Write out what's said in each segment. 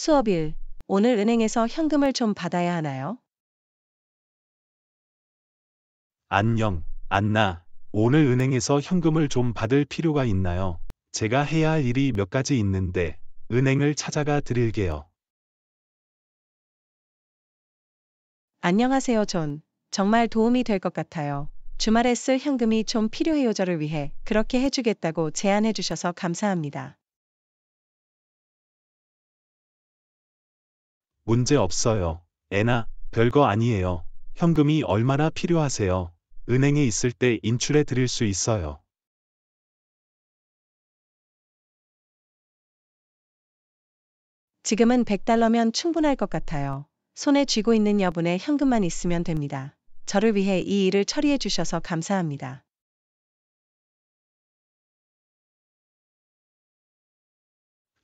수업일. 오늘 은행에서 현금을 좀 받아야 하나요? 안녕, 안나. 오늘 은행에서 현금을 좀 받을 필요가 있나요? 제가 해야 할 일이 몇 가지 있는데 은행을 찾아가 드릴게요. 안녕하세요, 존. 정말 도움이 될 것 같아요. 주말에 쓸 현금이 좀 필요해요 저를 위해 그렇게 해주겠다고 제안해 주셔서 감사합니다. 문제 없어요. 애나, 별거 아니에요. 현금이 얼마나 필요하세요? 은행에 있을 때 인출해 드릴 수 있어요. 지금은 100달러면 충분할 것 같아요. 손에 쥐고 있는 여분의 현금만 있으면 됩니다. 저를 위해 이 일을 처리해 주셔서 감사합니다.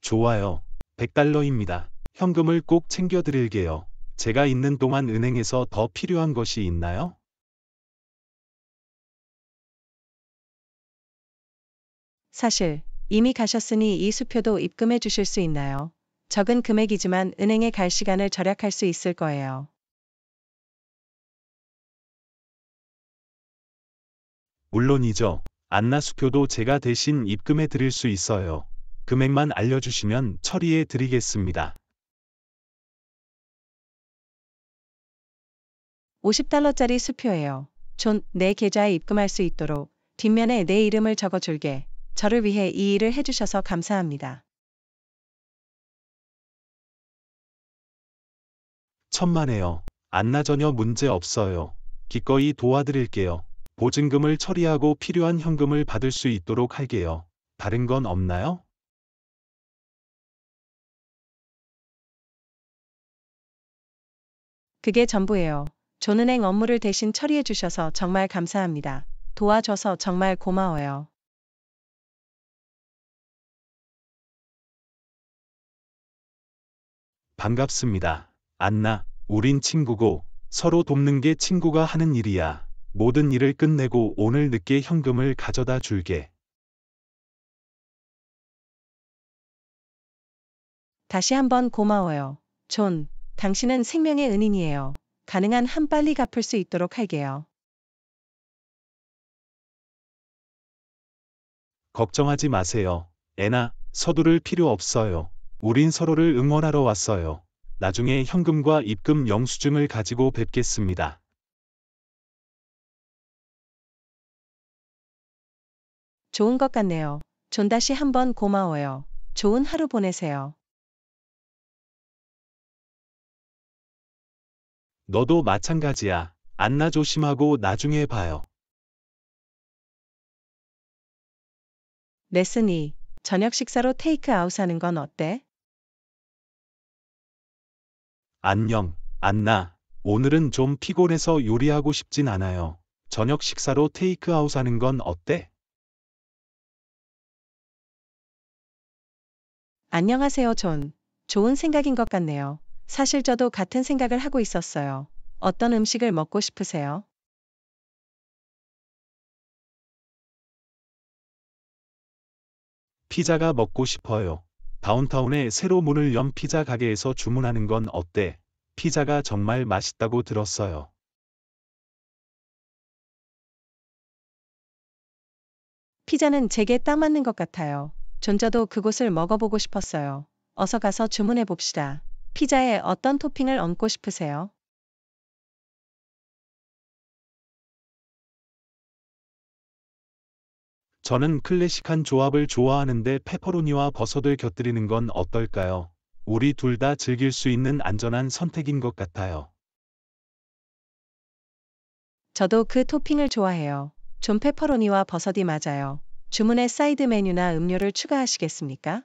좋아요. 100달러입니다. 현금을 꼭 챙겨드릴게요. 제가 있는 동안 은행에서 더 필요한 것이 있나요? 사실 이미 가셨으니 이 수표도 입금해 주실 수 있나요? 적은 금액이지만 은행에 갈 시간을 절약할 수 있을 거예요. 물론이죠. 안나 수표도 제가 대신 입금해 드릴 수 있어요. 금액만 알려주시면 처리해 드리겠습니다. 50달러짜리 수표예요. 존, 내 계좌에 입금할 수 있도록 뒷면에 내 이름을 적어줄게. 저를 위해 이 일을 해주셔서 감사합니다. 천만에요. 안나 전혀 문제 없어요. 기꺼이 도와드릴게요. 보증금을 처리하고 필요한 현금을 받을 수 있도록 할게요. 다른 건 없나요? 그게 전부예요. 존은행 업무를 대신 처리해 주셔서 정말 감사합니다. 도와줘서 정말 고마워요. 반갑습니다. 안나, 우린 친구고 서로 돕는 게 친구가 하는 일이야. 모든 일을 끝내고 오늘 늦게 현금을 가져다 줄게. 다시 한번 고마워요. 존, 당신은 생명의 은인이에요. 가능한 한 빨리 갚을 수 있도록 할게요. 걱정하지 마세요. 애나, 서두를 필요 없어요. 우린 서로를 응원하러 왔어요. 나중에 현금과 입금 영수증을 가지고 뵙겠습니다. 좋은 것 같네요. 존 다시 한번 고마워요. 좋은 하루 보내세요. 너도 마찬가지야. 안나 조심하고 나중에 봐요. 레슨 2. 저녁 식사로 테이크아웃 하는 건 어때? 안녕, 안나. 오늘은 좀 피곤해서 요리하고 싶진 않아요. 저녁 식사로 테이크아웃 하는 건 어때? 안녕하세요, 존. 좋은 생각인 것 같네요. 사실 저도 같은 생각을 하고 있었어요. 어떤 음식을 먹고 싶으세요? 피자가 먹고 싶어요. 다운타운에 새로 문을 연 피자 가게에서 주문하는 건 어때? 피자가 정말 맛있다고 들었어요. 피자는 제게 딱 맞는 것 같아요. 존저도 그곳을 먹어보고 싶었어요. 어서 가서 주문해 봅시다. 피자에 어떤 토핑을 얹고 싶으세요? 저는 클래식한 조합을 좋아하는데 페퍼로니와 버섯을 곁들이는 건 어떨까요? 우리 둘 다 즐길 수 있는 안전한 선택인 것 같아요. 저도 그 토핑을 좋아해요. 좀 페퍼로니와 버섯이 맞아요. 주문에 사이드 메뉴나 음료를 추가하시겠습니까?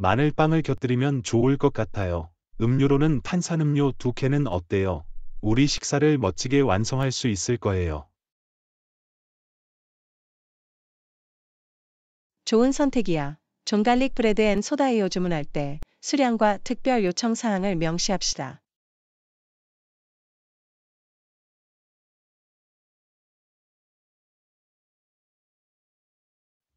마늘빵을 곁들이면 좋을 것 같아요. 음료로는 탄산음료 두 캔은 어때요? 우리 식사를 멋지게 완성할 수 있을 거예요. 좋은 선택이야. 존갈릭 브레드 앤 소다에요 주문할 때 수량과 특별 요청 사항을 명시합시다.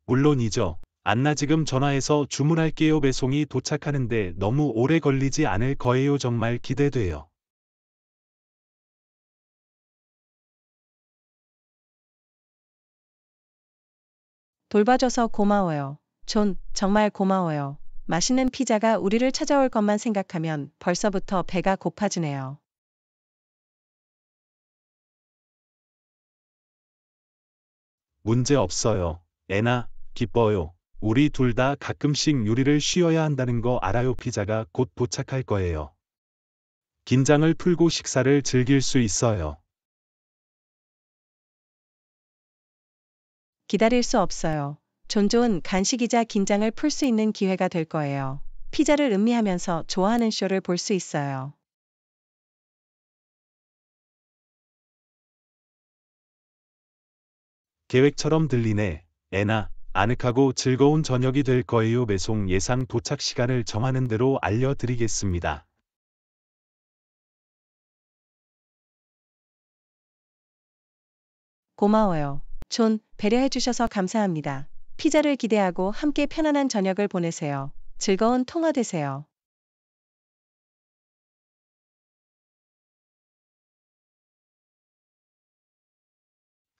물론이죠. 안나 지금 전화해서 주문할게요 배송이 도착하는데 너무 오래 걸리지 않을 거예요 정말 기대돼요. 돌봐줘서 고마워요. 존, 정말 고마워요. 맛있는 피자가 우리를 찾아올 것만 생각하면 벌써부터 배가 고파지네요. 문제 없어요. 애나, 기뻐요. 우리 둘 다 가끔씩 요리를 쉬어야 한다는 거 알아요 피자가 곧 도착할 거예요. 긴장을 풀고 식사를 즐길 수 있어요. 기다릴 수 없어요. 존존 간식이자 긴장을 풀 수 있는 기회가 될 거예요. 피자를 음미하면서 좋아하는 쇼를 볼 수 있어요. 계획처럼 들리네, 애나. 아늑하고 즐거운 저녁이 될 거예요. 배송 예상 도착 시간을 정하는 대로 알려드리겠습니다. 고마워요. 존, 배려해주셔서 감사합니다. 피자를 기대하고 함께 편안한 저녁을 보내세요. 즐거운 통화 되세요.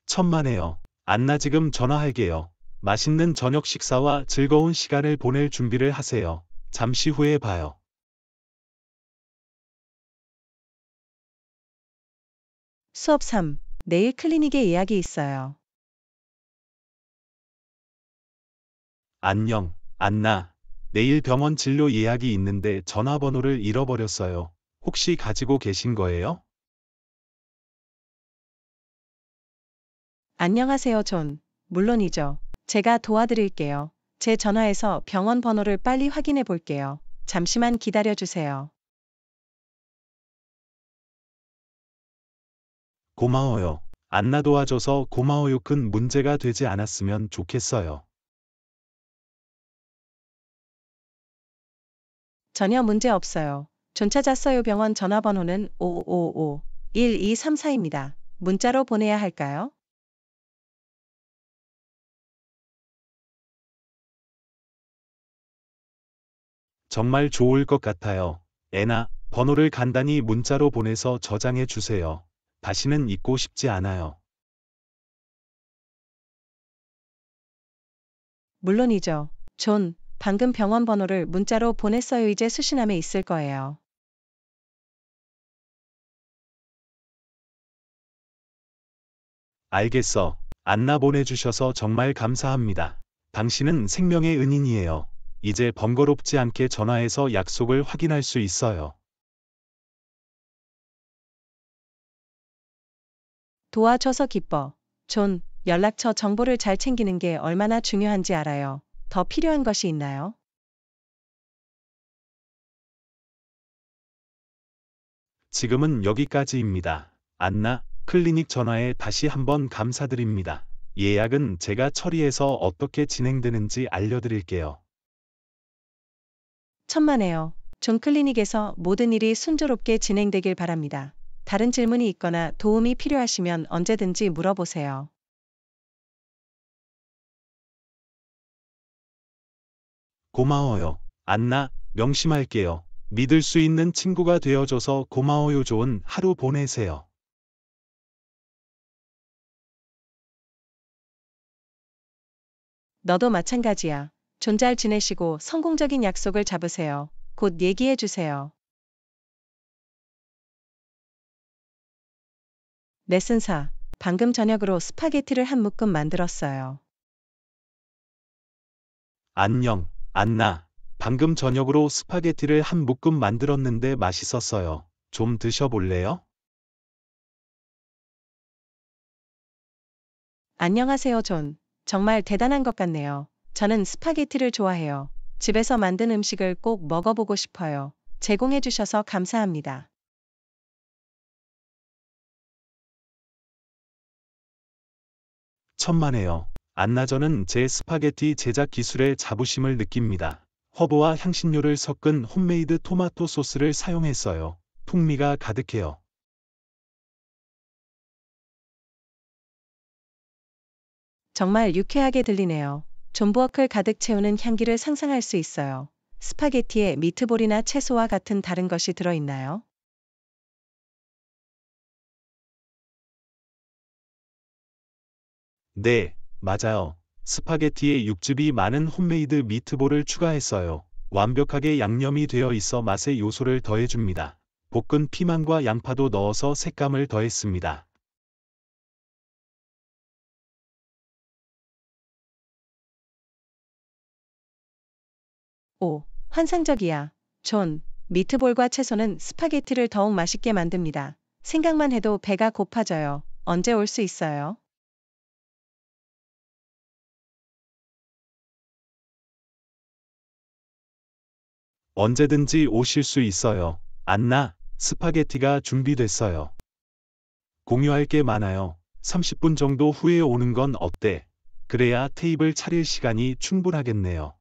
천만에요. 안나 지금 전화할게요. 맛있는 저녁 식사와 즐거운 시간을 보낼 준비를 하세요. 잠시 후에 봐요. 수업 3. 내일 클리닉에 예약이 있어요. 안녕, 안나. 내일 병원 진료 예약이 있는데 전화번호를 잃어버렸어요. 혹시 가지고 계신 거예요? 안녕하세요, 존. 물론이죠. 제가 도와드릴게요. 제 전화에서 병원 번호를 빨리 확인해 볼게요. 잠시만 기다려 주세요. 고마워요. 안나 도와줘서 고마워요. 큰 문제가 되지 않았으면 좋겠어요. 전혀 문제 없어요. 존차잤어요. 병원 전화번호는 5555-1234입니다. 문자로 보내야 할까요? 정말 좋을 것 같아요. 애나 번호를 간단히 문자로 보내서 저장해 주세요. 다시는 잊고 싶지 않아요. 물론이죠. 존, 방금 병원 번호를 문자로 보냈어요. 이제 수신함에 있을 거예요. 알겠어. 안나 보내주셔서 정말 감사합니다. 당신은 생명의 은인이에요. 이제 번거롭지 않게 전화해서 약속을 확인할 수 있어요. 도와줘서 기뻐. 존, 연락처 정보를 잘 챙기는 게 얼마나 중요한지 알아요. 더 필요한 것이 있나요? 지금은 여기까지입니다. 안나, 클리닉 전화에 다시 한번 감사드립니다. 예약은 제가 처리해서 어떻게 진행되는지 알려드릴게요. 천만에요. 존 클리닉에서 모든 일이 순조롭게 진행되길 바랍니다. 다른 질문이 있거나 도움이 필요하시면 언제든지 물어보세요. 고마워요. 안나, 명심할게요. 믿을 수 있는 친구가 되어줘서 고마워요. 좋은 하루 보내세요. 너도 마찬가지야. 존잘 지내시고 성공적인 약속을 잡으세요. 곧 얘기해 주세요. 레슨사, 방금 저녁으로 스파게티를 한 묶음 만들었어요. 안녕, 안나. 방금 저녁으로 스파게티를 한 묶음 만들었는데 맛있었어요. 좀 드셔볼래요? 안녕하세요, 존. 정말 대단한 것 같네요. 저는 스파게티를 좋아해요. 집에서 만든 음식을 꼭 먹어보고 싶어요. 제공해주셔서 감사합니다. 천만에요. 안나저는 제 스파게티 제작 기술에 자부심을 느낍니다. 허브와 향신료를 섞은 홈메이드 토마토 소스를 사용했어요. 풍미가 가득해요. 정말 유쾌하게 들리네요. 존버학을 가득 채우는 향기를 상상할 수 있어요. 스파게티에 미트볼이나 채소와 같은 다른 것이 들어있나요? 네, 맞아요. 스파게티에 육즙이 많은 홈메이드 미트볼을 추가했어요. 완벽하게 양념이 되어 있어 맛의 요소를 더해줍니다. 볶은 피망과 양파도 넣어서 색감을 더했습니다. 5. 환상적이야. 존, 미트볼과 채소는 스파게티를 더욱 맛있게 만듭니다. 생각만 해도 배가 고파져요. 언제 올 수 있어요? 언제든지 오실 수 있어요. 안나, 스파게티가 준비됐어요. 공유할 게 많아요. 30분 정도 후에 오는 건 어때? 그래야 테이블 차릴 시간이 충분하겠네요.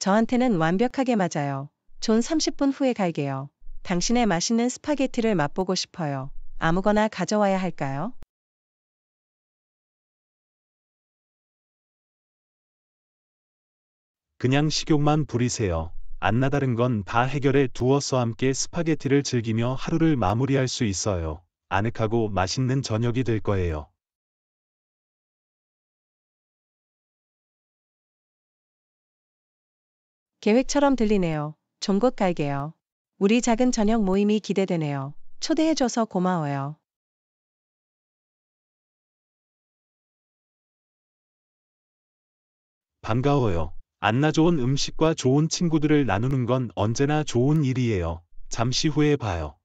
저한테는 완벽하게 맞아요. 존 30분 후에 갈게요. 당신의 맛있는 스파게티를 맛보고 싶어요. 아무거나 가져와야 할까요? 그냥 식욕만 부리세요. 안나다른 건 다 해결해 두어서 함께 스파게티를 즐기며 하루를 마무리할 수 있어요. 아늑하고 맛있는 저녁이 될 거예요. 계획처럼 들리네요. 종곧 갈게요. 우리 작은 저녁 모임이 기대되네요. 초대해줘서 고마워요. 반가워요. 안나 좋은 음식과 좋은 친구들을 나누는 건 언제나 좋은 일이에요. 잠시 후에 봐요.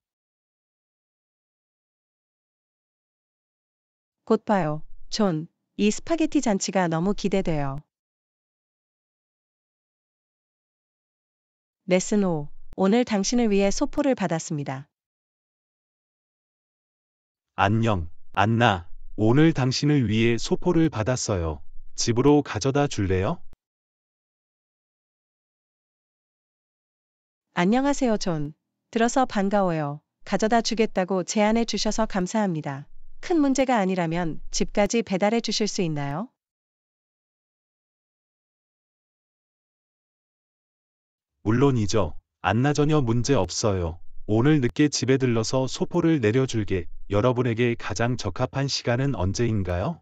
곧 봐요. 존, 이 스파게티 잔치가 너무 기대돼요. 레슨호, 네, 오늘 당신을 위해 소포를 받았습니다. 안녕, 안나. 오늘 당신을 위해 소포를 받았어요. 집으로 가져다 줄래요? 안녕하세요, 존. 들어서 반가워요. 가져다 주겠다고 제안해 주셔서 감사합니다. 큰 문제가 아니라면 집까지 배달해 주실 수 있나요? 물론이죠. 안나 전혀 문제 없어요. 오늘 늦게 집에 들러서 소포를 내려줄게. 여러분에게 가장 적합한 시간은 언제인가요?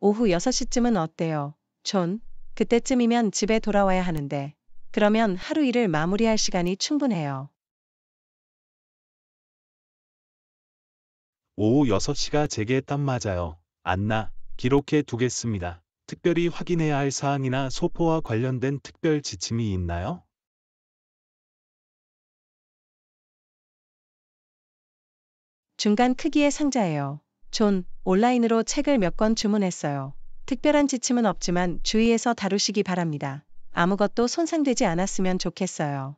오후 6시쯤은 어때요? 존, 그때쯤이면 집에 돌아와야 하는데 그러면 하루 일을 마무리할 시간이 충분해요. 오후 6시가 제게 딱 맞아요. 안나, 기록해 두겠습니다. 특별히 확인해야 할 사항이나 소포와 관련된 특별 지침이 있나요? 중간 크기의 상자예요. 존, 온라인으로 책을 몇 권 주문했어요. 특별한 지침은 없지만 주의해서 다루시기 바랍니다. 아무것도 손상되지 않았으면 좋겠어요.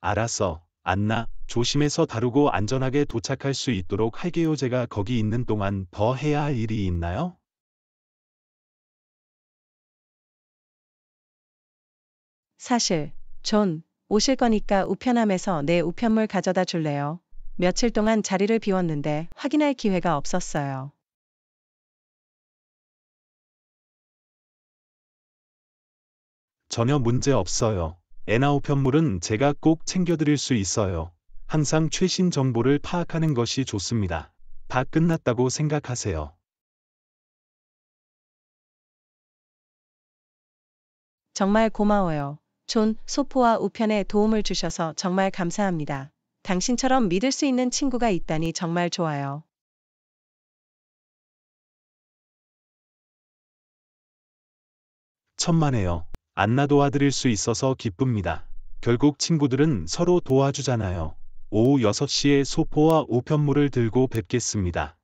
알았어. 안나, 조심해서 다루고 안전하게 도착할 수 있도록 할게요. 제가 거기 있는 동안 더 해야 할 일이 있나요? 사실, 존, 오실 거니까 우편함에서 내 우편물 가져다 줄래요? 며칠 동안 자리를 비웠는데 확인할 기회가 없었어요. 전혀 문제 없어요. N아웃 편물은 제가 꼭 챙겨드릴 수 있어요. 항상 최신 정보를 파악하는 것이 좋습니다. 다 끝났다고 생각하세요. 정말 고마워요. 존, 소포와 우편에 도움을 주셔서 정말 감사합니다. 당신처럼 믿을 수 있는 친구가 있다니 정말 좋아요. 천만에요. 안나 도와드릴 수 있어서 기쁩니다. 결국 친구들은 서로 도와주잖아요. 오후 6시에 소포와 우편물을 들고 뵙겠습니다.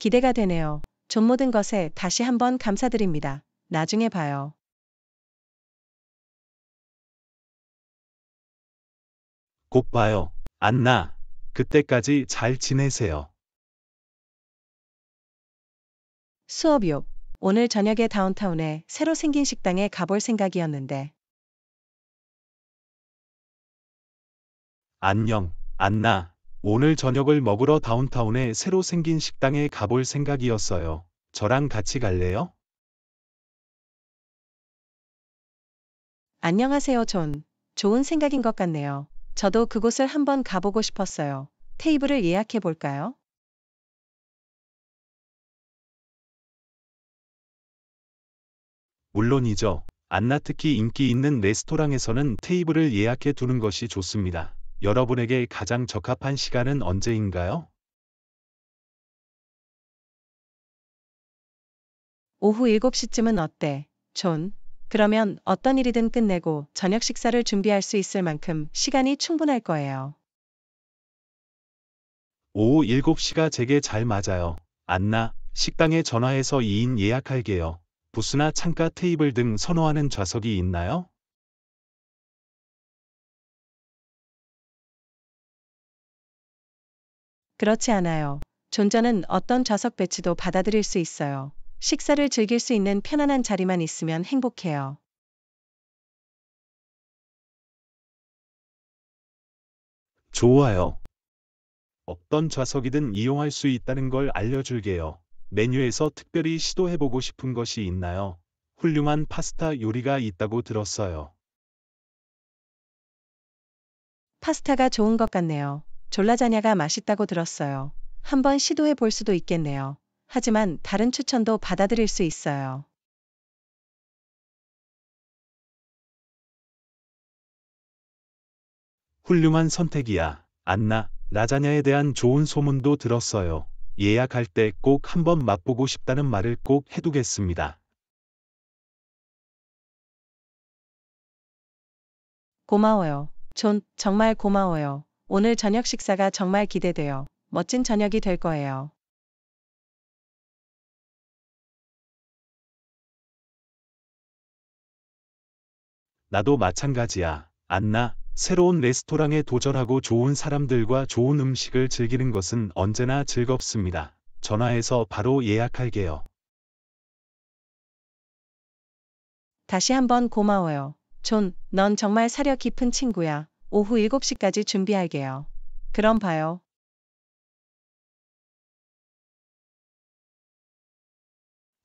기대가 되네요. 존 모든 것에 다시 한번 감사드립니다. 나중에 봐요. 곧 봐요. 안나, 그때까지 잘 지내세요. 수업요. 오늘 저녁에 다운타운에 새로 생긴 식당에 가볼 생각이었는데. 안녕, 안나. 오늘 저녁을 먹으러 다운타운에 새로 생긴 식당에 가볼 생각이었어요. 저랑 같이 갈래요? 안녕하세요, 존. 좋은 생각인 것 같네요. 저도 그곳을 한번 가보고 싶었어요. 테이블을 예약해 볼까요? 물론이죠. 안나 특히 인기 있는 레스토랑에서는 테이블을 예약해 두는 것이 좋습니다. 여러분에게 가장 적합한 시간은 언제인가요? 오후 7시쯤은 어때, 존? 그러면 어떤 일이든 끝내고 저녁 식사를 준비할 수 있을 만큼 시간이 충분할 거예요. 오후 7시가 제게 잘 맞아요. 안나, 식당에 전화해서 2인 예약할게요. 부스나 창가 테이블 등 선호하는 좌석이 있나요? 그렇지 않아요. 존전은 어떤 좌석 배치도 받아들일 수 있어요. 식사를 즐길 수 있는 편안한 자리만 있으면 행복해요. 좋아요. 어떤 좌석이든 이용할 수 있다는 걸 알려줄게요. 메뉴에서 특별히 시도해보고 싶은 것이 있나요? 훌륭한 파스타 요리가 있다고 들었어요. 파스타가 좋은 것 같네요. 졸라자냐가 맛있다고 들었어요. 한번 시도해 볼 수도 있겠네요. 하지만 다른 추천도 받아들일 수 있어요. 훌륭한 선택이야. 안나, 라자냐에 대한 좋은 소문도 들었어요. 예약할 때 꼭 한번 맛보고 싶다는 말을 꼭 해두겠습니다. 고마워요. 존, 정말 고마워요. 오늘 저녁 식사가 정말 기대돼요. 멋진 저녁이 될 거예요. 나도 마찬가지야, 안나. 새로운 레스토랑에 도전하고 좋은 사람들과 좋은 음식을 즐기는 것은 언제나 즐겁습니다. 전화해서 바로 예약할게요. 다시 한번 고마워요. 존, 넌 정말 사려 깊은 친구야. 오후 7시까지 준비할게요. 그럼 봐요.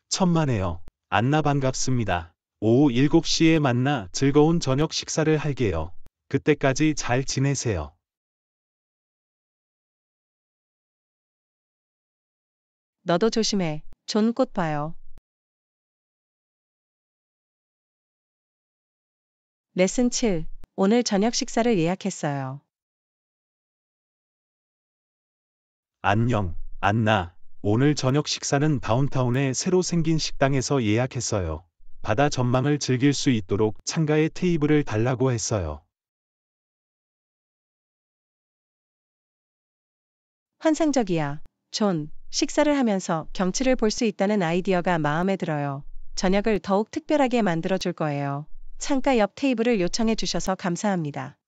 천만에요. 안나 반갑습니다. 오후 7시에 만나 즐거운 저녁 식사를 할게요. 그때까지 잘 지내세요. 너도 조심해. 존 꽃 봐요. 레슨 7. 오늘 저녁 식사를 예약했어요. 안녕, 안나. 오늘 저녁 식사는 다운타운에 새로 생긴 식당에서 예약했어요. 바다 전망을 즐길 수 있도록 창가에 테이블을 달라고 했어요. 환상적이야. 존, 식사를 하면서 경치를 볼 수 있다는 아이디어가 마음에 들어요. 저녁을 더욱 특별하게 만들어 줄 거예요. 창가 옆 테이블을 요청해 주셔서 감사합니다.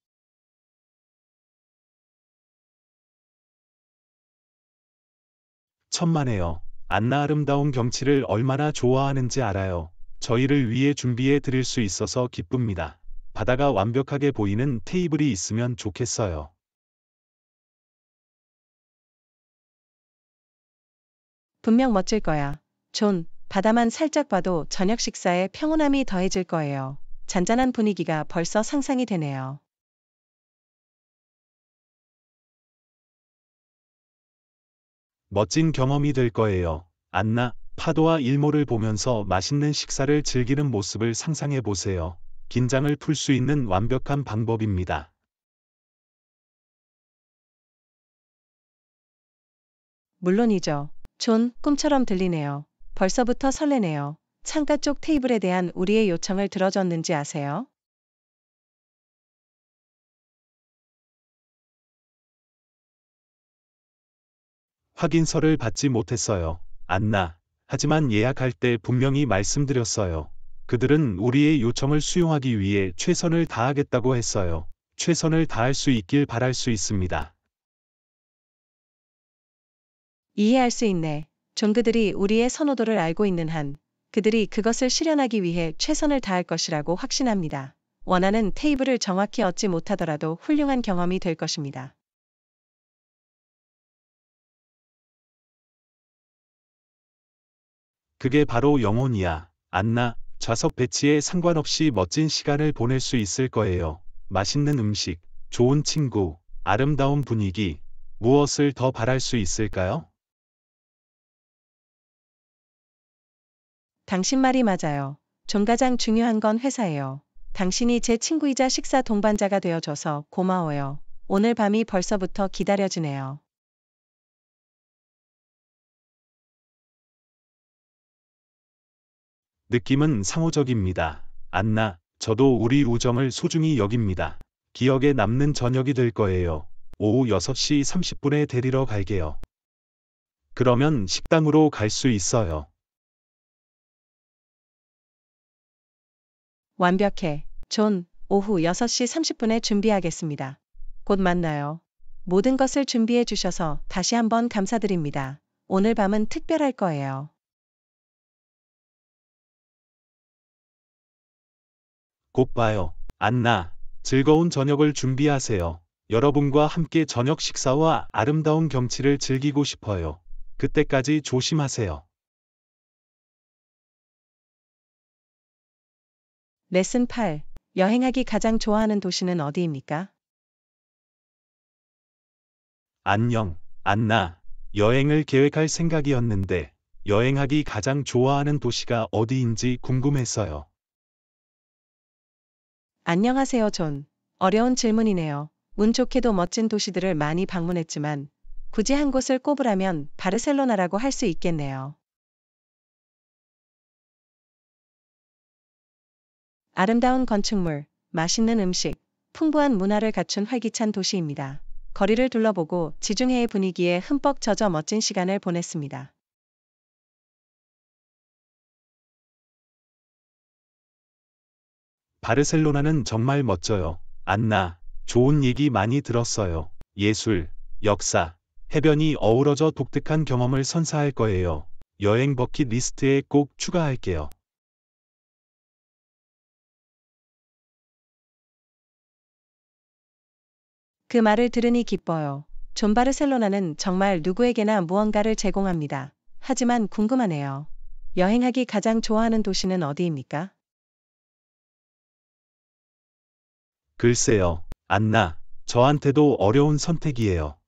천만에요. 안나 아름다운 경치를 얼마나 좋아하는지 알아요. 저희를 위해 준비해 드릴 수 있어서 기쁩니다. 바다가 완벽하게 보이는 테이블이 있으면 좋겠어요. 분명 멋질 거야. 존, 바다만 살짝 봐도 저녁 식사에 평온함이 더해질 거예요. 잔잔한 분위기가 벌써 상상이 되네요. 멋진 경험이 될 거예요. 안나, 파도와 일몰을 보면서 맛있는 식사를 즐기는 모습을 상상해 보세요. 긴장을 풀 수 있는 완벽한 방법입니다. 물론이죠. 존, 꿈처럼 들리네요. 벌써부터 설레네요. 창가 쪽 테이블에 대한 우리의 요청을 들어줬는지 아세요? 확인서를 받지 못했어요. 안나. 하지만 예약할 때 분명히 말씀드렸어요. 그들은 우리의 요청을 수용하기 위해 최선을 다하겠다고 했어요. 최선을 다할 수 있길 바랄 수 있습니다. 이해할 수 있네. 종교들이 우리의 선호도를 알고 있는 한 그들이 그것을 실현하기 위해 최선을 다할 것이라고 확신합니다. 원하는 테이블을 정확히 얻지 못하더라도 훌륭한 경험이 될 것입니다. 그게 바로 영혼이야. 안나, 좌석 배치에 상관없이 멋진 시간을 보낼 수 있을 거예요. 맛있는 음식, 좋은 친구, 아름다운 분위기, 무엇을 더 바랄 수 있을까요? 당신 말이 맞아요. 전 가장 중요한 건 회사예요. 당신이 제 친구이자 식사 동반자가 되어줘서 고마워요. 오늘 밤이 벌써부터 기다려지네요. 느낌은 상호적입니다. 안나, 저도 우리 우정을 소중히 여깁니다. 기억에 남는 저녁이 될 거예요. 오후 6시 30분에 데리러 갈게요. 그러면 식당으로 갈 수 있어요. 완벽해. 존, 오후 6시 30분에 준비하겠습니다. 곧 만나요. 모든 것을 준비해 주셔서 다시 한번 감사드립니다. 오늘 밤은 특별할 거예요. 곧 봐요. 안나, 즐거운 저녁을 준비하세요. 여러분과 함께 저녁 식사와 아름다운 경치를 즐기고 싶어요. 그때까지 조심하세요. 레슨 8. 여행하기 가장 좋아하는 도시는 어디입니까? 안녕, 안나. 여행을 계획할 생각이었는데 여행하기 가장 좋아하는 도시가 어디인지 궁금했어요. 안녕하세요, 존. 어려운 질문이네요. 운 좋게도 멋진 도시들을 많이 방문했지만 굳이 한 곳을 꼽으라면 바르셀로나라고 할 수 있겠네요. 아름다운 건축물, 맛있는 음식, 풍부한 문화를 갖춘 활기찬 도시입니다. 거리를 둘러보고 지중해의 분위기에 흠뻑 젖어 멋진 시간을 보냈습니다. 바르셀로나는 정말 멋져요. 안나, 좋은 얘기 많이 들었어요. 예술, 역사, 해변이 어우러져 독특한 경험을 선사할 거예요. 여행 버킷리스트에 꼭 추가할게요. 그 말을 들으니 기뻐요. 존 바르셀로나는 정말 누구에게나 무언가를 제공합니다. 하지만 궁금하네요. 여행하기 가장 좋아하는 도시는 어디입니까? 글쎄요, 안나. 저한테도 어려운 선택이에요.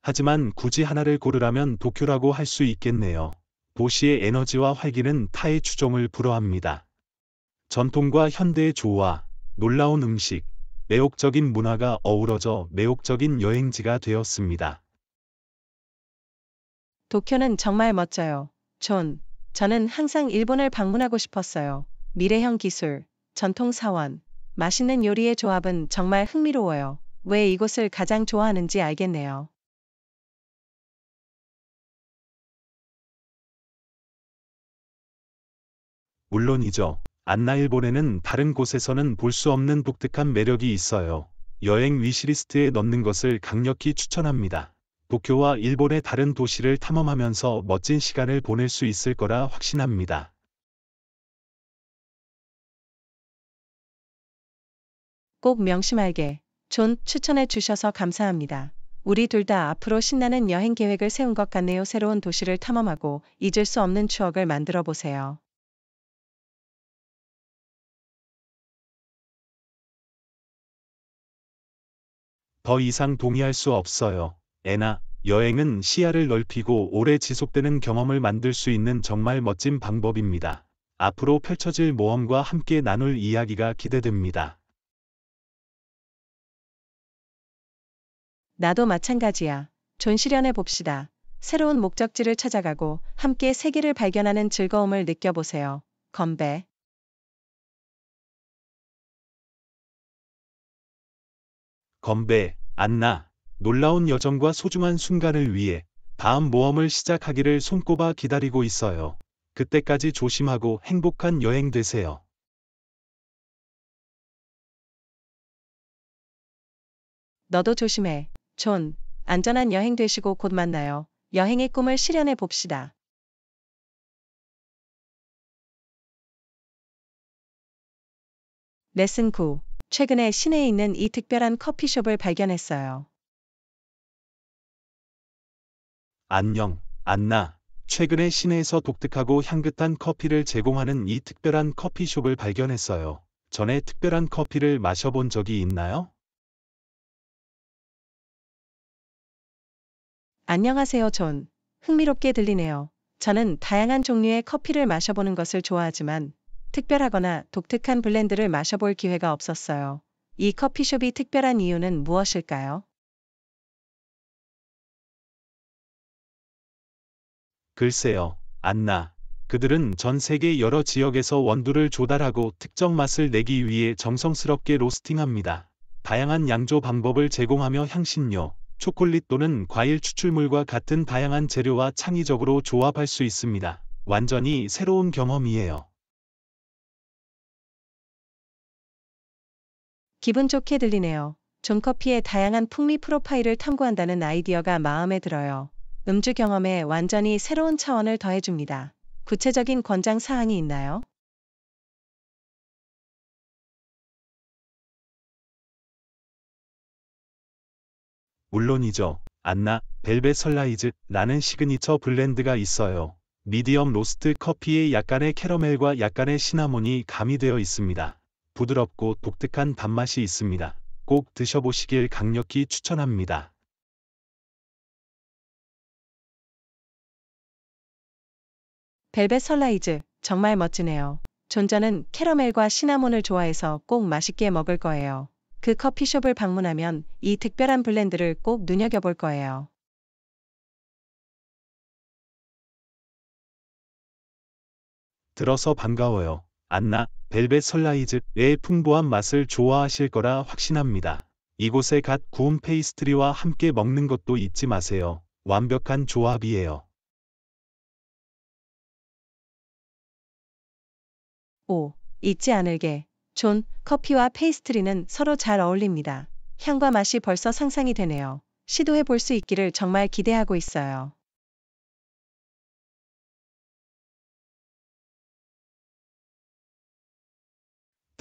하지만 굳이 하나를 고르라면 도쿄라고 할 수 있겠네요. 도시의 에너지와 활기는 타의 추종을 불허합니다. 전통과 현대의 조화, 놀라운 음식, 매혹적인 문화가 어우러져 매혹적인 여행지가 되었습니다. 도쿄는 정말 멋져요. 존, 저는 항상 일본을 방문하고 싶었어요. 미래형 기술, 전통 사원, 맛있는 요리의 조합은 정말 흥미로워요. 왜 이곳을 가장 좋아하는지 알겠네요. 물론이죠. 안나일본에는 다른 곳에서는 볼 수 없는 독특한 매력이 있어요. 여행 위시리스트에 넣는 것을 강력히 추천합니다. 도쿄와 일본의 다른 도시를 탐험하면서 멋진 시간을 보낼 수 있을 거라 확신합니다. 꼭 명심하게 존 추천해 주셔서 감사합니다. 우리 둘 다 앞으로 신나는 여행 계획을 세운 것 같네요. 새로운 도시를 탐험하고 잊을 수 없는 추억을 만들어 보세요. 더 이상 동의할 수 없어요. 애나, 여행은 시야를 넓히고 오래 지속되는 경험을 만들 수 있는 정말 멋진 방법입니다. 앞으로 펼쳐질 모험과 함께 나눌 이야기가 기대됩니다. 나도 마찬가지야. 존실현해 봅시다. 새로운 목적지를 찾아가고 함께 세계를 발견하는 즐거움을 느껴보세요. 건배. 건배, 안나, 놀라운 여정과 소중한 순간을 위해 다음 모험을 시작하기를 손꼽아 기다리고 있어요. 그때까지 조심하고 행복한 여행 되세요. 너도 조심해. 존, 안전한 여행 되시고 곧 만나요. 여행의 꿈을 실현해 봅시다. 레슨 9 최근에 시내에 있는 이 특별한 커피숍을 발견했어요. 안녕, 안나. 최근에 시내에서 독특하고 향긋한 커피를 제공하는 이 특별한 커피숍을 발견했어요. 전에 특별한 커피를 마셔본 적이 있나요? 안녕하세요, 존. 흥미롭게 들리네요. 저는 다양한 종류의 커피를 마셔보는 것을 좋아하지만 특별하거나 독특한 블렌드를 마셔볼 기회가 없었어요. 이 커피숍이 특별한 이유는 무엇일까요? 글쎄요, 안나. 그들은 전 세계 여러 지역에서 원두를 조달하고 특정 맛을 내기 위해 정성스럽게 로스팅합니다. 다양한 양조 방법을 제공하며 향신료, 초콜릿 또는 과일 추출물과 같은 다양한 재료와 창의적으로 조합할 수 있습니다. 완전히 새로운 경험이에요. 기분 좋게 들리네요. 존커피의 다양한 풍미 프로파일을 탐구한다는 아이디어가 마음에 들어요. 음주 경험에 완전히 새로운 차원을 더해줍니다. 구체적인 권장 사항이 있나요? 물론이죠. 안나, 벨벳 설라이즈라는 시그니처 블렌드가 있어요. 미디엄 로스트 커피에 약간의 캐러멜과 약간의 시나몬이 가미되어 있습니다. 부드럽고 독특한 밥맛이 있습니다. 꼭 드셔보시길 강력히 추천합니다. 벨벳 설라이즈 정말 멋지네요. 존저는 캐러멜과 시나몬을 좋아해서 꼭 맛있게 먹을 거예요. 그 커피숍을 방문하면 이 특별한 블렌드를 꼭 눈여겨볼 거예요. 들어서 반가워요. 안나, 벨벳 설라이즈의 풍부한 맛을 좋아하실 거라 확신합니다. 이곳의갓 구운 페이스트리와 함께 먹는 것도 잊지 마세요. 완벽한 조합이에요. 5. 잊지 않을게. 존, 커피와 페이스트리는 서로 잘 어울립니다. 향과 맛이 벌써 상상이 되네요. 시도해 볼 수 있기를 정말 기대하고 있어요.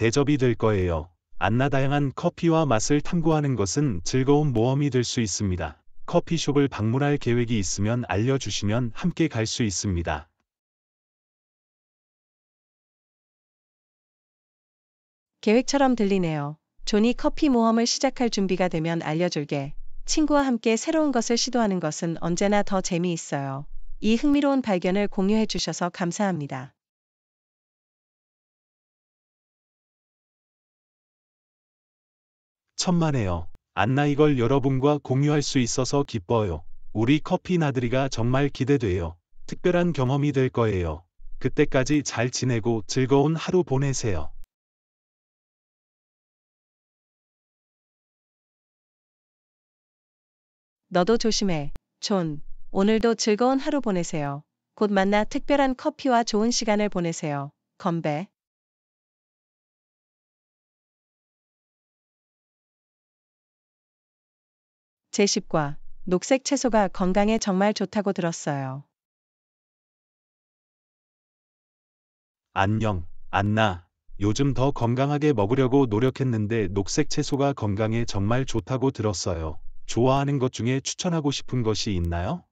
대접이 될 거예요. 안나 다양한 커피와 맛을 탐구하는 것은 즐거운 모험이 될 수 있습니다. 커피숍을 방문할 계획이 있으면 알려주시면 함께 갈 수 있습니다. 계획처럼 들리네요. 존이 커피 모험을 시작할 준비가 되면 알려줄게. 친구와 함께 새로운 것을 시도하는 것은 언제나 더 재미있어요. 이 흥미로운 발견을 공유해 주셔서 감사합니다. 천만에요. 안나 이걸 여러분과 공유할 수 있어서 기뻐요. 우리 커피 나들이가 정말 기대돼요. 특별한 경험이 될 거예요. 그때까지 잘 지내고 즐거운 하루 보내세요. 너도 조심해. 존, 오늘도 즐거운 하루 보내세요. 곧 만나 특별한 커피와 좋은 시간을 보내세요. 건배. 제1 0과 녹색 채소가 건강에 정말 좋다고 들었어요. 안녕, 안나. 요즘 더 건강하게 먹으려고 노력했는데 녹색 채소가 건강에 정말 좋다고 들었어요. 좋아하는 것 중에 추천하고 싶은 것이 있나요?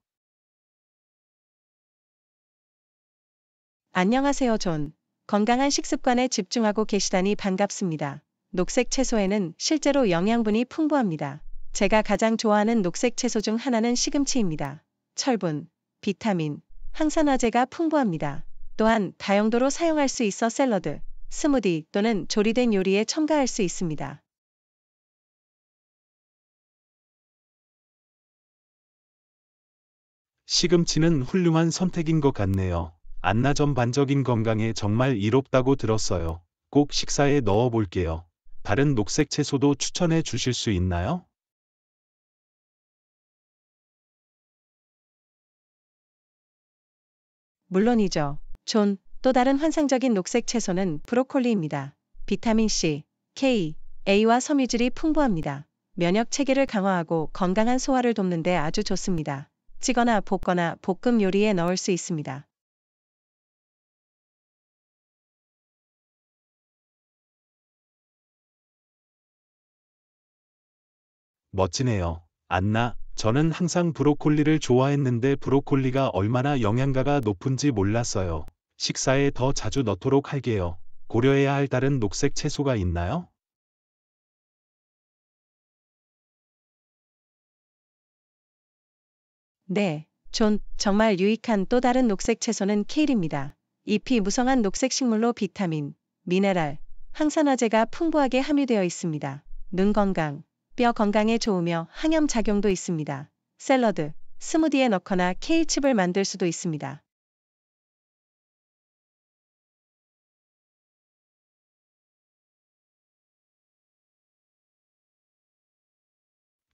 안녕하세요, 존. 건강한 식습관에 집중하고 계시다니 반갑습니다. 녹색 채소에는 실제로 영양분이 풍부합니다. 제가 가장 좋아하는 녹색 채소 중 하나는 시금치입니다. 철분, 비타민, 항산화제가 풍부합니다. 또한 다용도로 사용할 수 있어 샐러드, 스무디 또는 조리된 요리에 첨가할 수 있습니다. 시금치는 훌륭한 선택인 것 같네요. 안나 전반적인 건강에 정말 이롭다고 들었어요. 꼭 식사에 넣어 볼게요. 다른 녹색 채소도 추천해 주실 수 있나요? 물론이죠. 존, 또 다른 환상적인 녹색 채소는 브로콜리입니다. 비타민C, K, A와 섬유질이 풍부합니다. 면역 체계를 강화하고 건강한 소화를 돕는데 아주 좋습니다. 찌거나 볶거나 볶음 요리에 넣을 수 있습니다. 멋지네요, 안나. 저는 항상 브로콜리를 좋아했는데 브로콜리가 얼마나 영양가가 높은지 몰랐어요. 식사에 더 자주 넣도록 할게요. 고려해야 할 다른 녹색 채소가 있나요? 네, 존, 정말 유익한 또 다른 녹색 채소는 케일입니다. 잎이 무성한 녹색 식물로 비타민, 미네랄, 항산화제가 풍부하게 함유되어 있습니다. 눈 건강, 뼈 건강에 좋으며 항염 작용도 있습니다. 샐러드, 스무디에 넣거나 케이칩을 만들 수도 있습니다.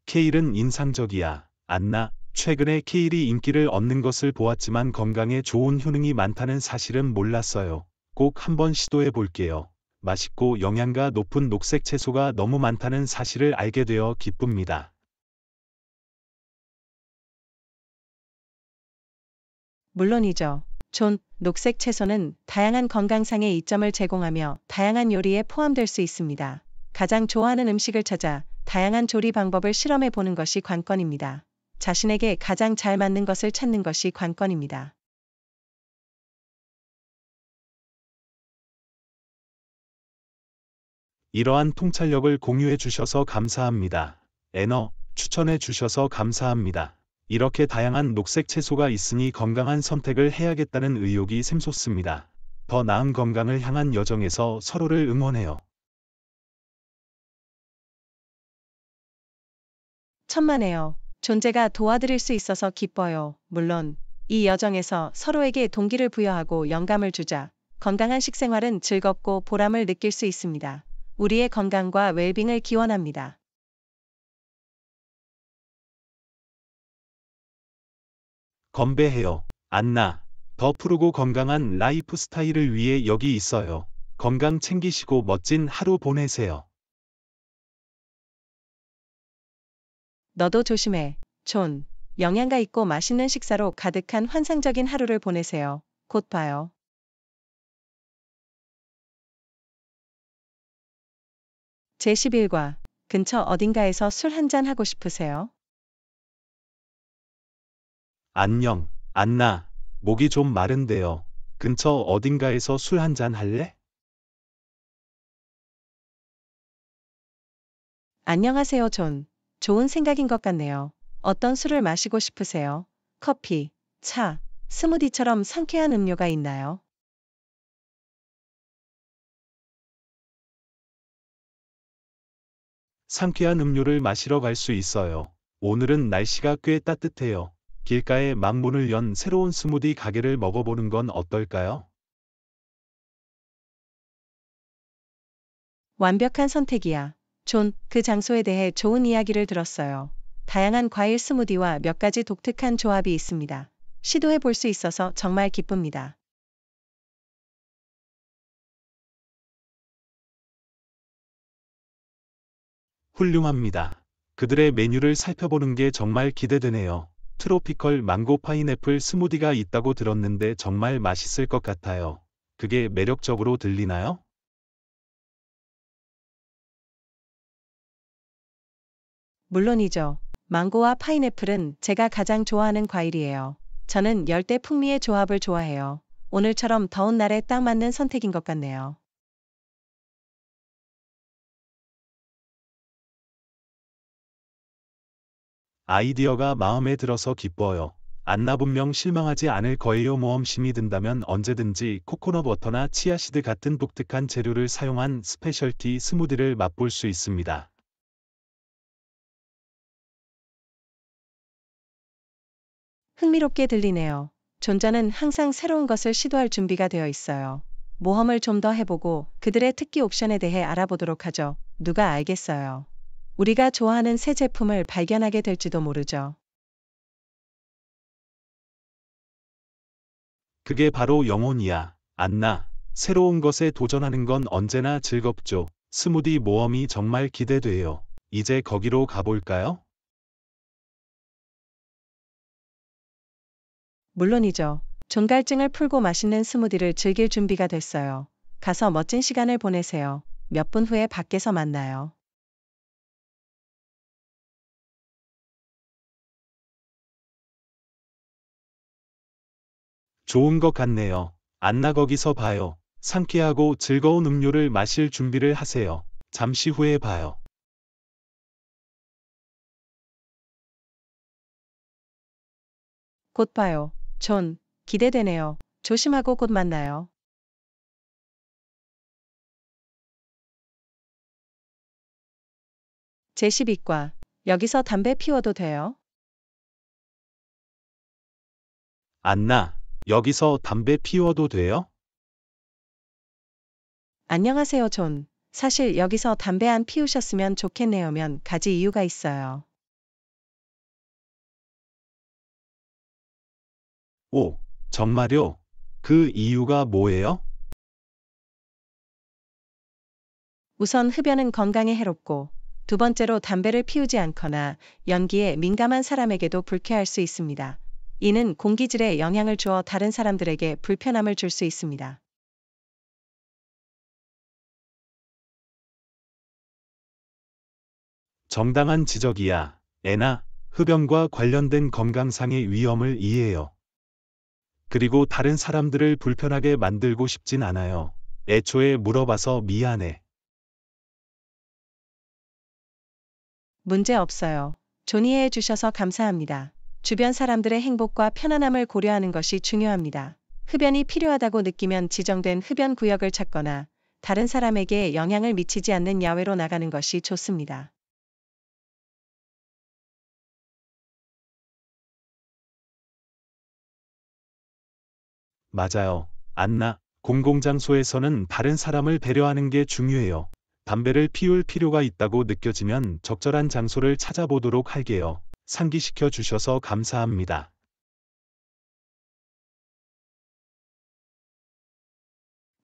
케일은 인상적이야. 안나, 최근에 케일이 인기를 얻는 것을 보았지만 건강에 좋은 효능이 많다는 사실은 몰랐어요. 꼭 한번 시도해 볼게요. 맛있고 영양가 높은 녹색 채소가 너무 많다는 사실을 알게 되어 기쁩니다. 물론이죠. 존, 녹색 채소는 다양한 건강상의 이점을 제공하며 다양한 요리에 포함될 수 있습니다. 가장 좋아하는 음식을 찾아 다양한 조리 방법을 실험해 보는 것이 관건입니다. 자신에게 가장 잘 맞는 것을 찾는 것이 관건입니다. 이러한 통찰력을 공유해 주셔서 감사합니다. 에너, 추천해 주셔서 감사합니다. 이렇게 다양한 녹색 채소가 있으니 건강한 선택을 해야겠다는 의욕이 샘솟습니다. 더 나은 건강을 향한 여정에서 서로를 응원해요. 천만에요. 존재가 도와드릴 수 있어서 기뻐요. 물론 이 여정에서 서로에게 동기를 부여하고 영감을 주자 건강한 식생활은 즐겁고 보람을 느낄 수 있습니다. 우리의 건강과 웰빙을 기원합니다. 건배해요. 안나. 더 푸르고 건강한 라이프 스타일을 위해 여기 있어요. 건강 챙기시고 멋진 하루 보내세요. 너도 조심해. 존. 영양가 있고 맛있는 식사로 가득한 환상적인 하루를 보내세요. 곧 봐요. 제11과 근처 어딘가에서 술 한 잔 하고 싶으세요? 안녕, 안나. 목이 좀 마른데요. 근처 어딘가에서 술 한 잔 할래? 안녕하세요, 존. 좋은 생각인 것 같네요. 어떤 술을 마시고 싶으세요? 커피, 차, 스무디처럼 상쾌한 음료가 있나요? 상쾌한 음료를 마시러 갈 수 있어요. 오늘은 날씨가 꽤 따뜻해요. 길가에 만문을 연 새로운 스무디 가게를 먹어보는 건 어떨까요? 완벽한 선택이야. 존, 그 장소에 대해 좋은 이야기를 들었어요. 다양한 과일 스무디와 몇 가지 독특한 조합이 있습니다. 시도해 볼 수 있어서 정말 기쁩니다. 훌륭합니다. 그들의 메뉴를 살펴보는 게 정말 기대되네요. 트로피컬 망고 파인애플 스무디가 있다고 들었는데 정말 맛있을 것 같아요. 그게 매력적으로 들리나요? 물론이죠. 망고와 파인애플은 제가 가장 좋아하는 과일이에요. 저는 열대 풍미의 조합을 좋아해요. 오늘처럼 더운 날에 딱 맞는 선택인 것 같네요. 아이디어가 마음에 들어서 기뻐요. 안나 분명 실망하지 않을 거예요. 모험심이 든다면 언제든지 코코넛 워터나 치아시드 같은 독특한 재료를 사용한 스페셜티 스무디를 맛볼 수 있습니다. 흥미롭게 들리네요. 존자는 항상 새로운 것을 시도할 준비가 되어 있어요. 모험을 좀 더 해보고 그들의 특기 옵션에 대해 알아보도록 하죠. 누가 알겠어요. 우리가 좋아하는 새 제품을 발견하게 될지도 모르죠. 그게 바로 영혼이야. 안나. 새로운 것에 도전하는 건 언제나 즐겁죠. 스무디 모험이 정말 기대돼요. 이제 거기로 가볼까요? 물론이죠. 종갈증을 풀고 맛있는 스무디를 즐길 준비가 됐어요. 가서 멋진 시간을 보내세요. 몇 분 후에 밖에서 만나요. 좋은 것 같네요. 안나 거기서 봐요. 상쾌하고 즐거운 음료를 마실 준비를 하세요. 잠시 후에 봐요. 곧 봐요. 존, 기대되네요. 조심하고 곧 만나요. 제12과 여기서 담배 피워도 돼요? 안나, 여기서 담배 피워도 돼요? 안녕하세요, 존. 사실 여기서 담배 안 피우셨으면 좋겠네요면 가지 이유가 있어요. 오, 정말요? 그 이유가 뭐예요? 우선 흡연은 건강에 해롭고 두 번째로 담배를 피우지 않거나 연기에 민감한 사람에게도 불쾌할 수 있습니다. 이는 공기질에 영향을 주어 다른 사람들에게 불편함을 줄 수 있습니다. 정당한 지적이야. 애나 흡연과 관련된 건강상의 위험을 이해해요. 그리고 다른 사람들을 불편하게 만들고 싶진 않아요. 애초에 물어봐서 미안해. 문제 없어요. 존이해해 주셔서 감사합니다. 주변 사람들의 행복과 편안함을 고려하는 것이 중요합니다. 흡연이 필요하다고 느끼면 지정된 흡연 구역을 찾거나 다른 사람에게 영향을 미치지 않는 야외로 나가는 것이 좋습니다. 맞아요. 안나, 공공장소에서는 다른 사람을 배려하는 게 중요해요. 담배를 피울 필요가 있다고 느껴지면 적절한 장소를 찾아보도록 할게요. 상기시켜 주셔서 감사합니다.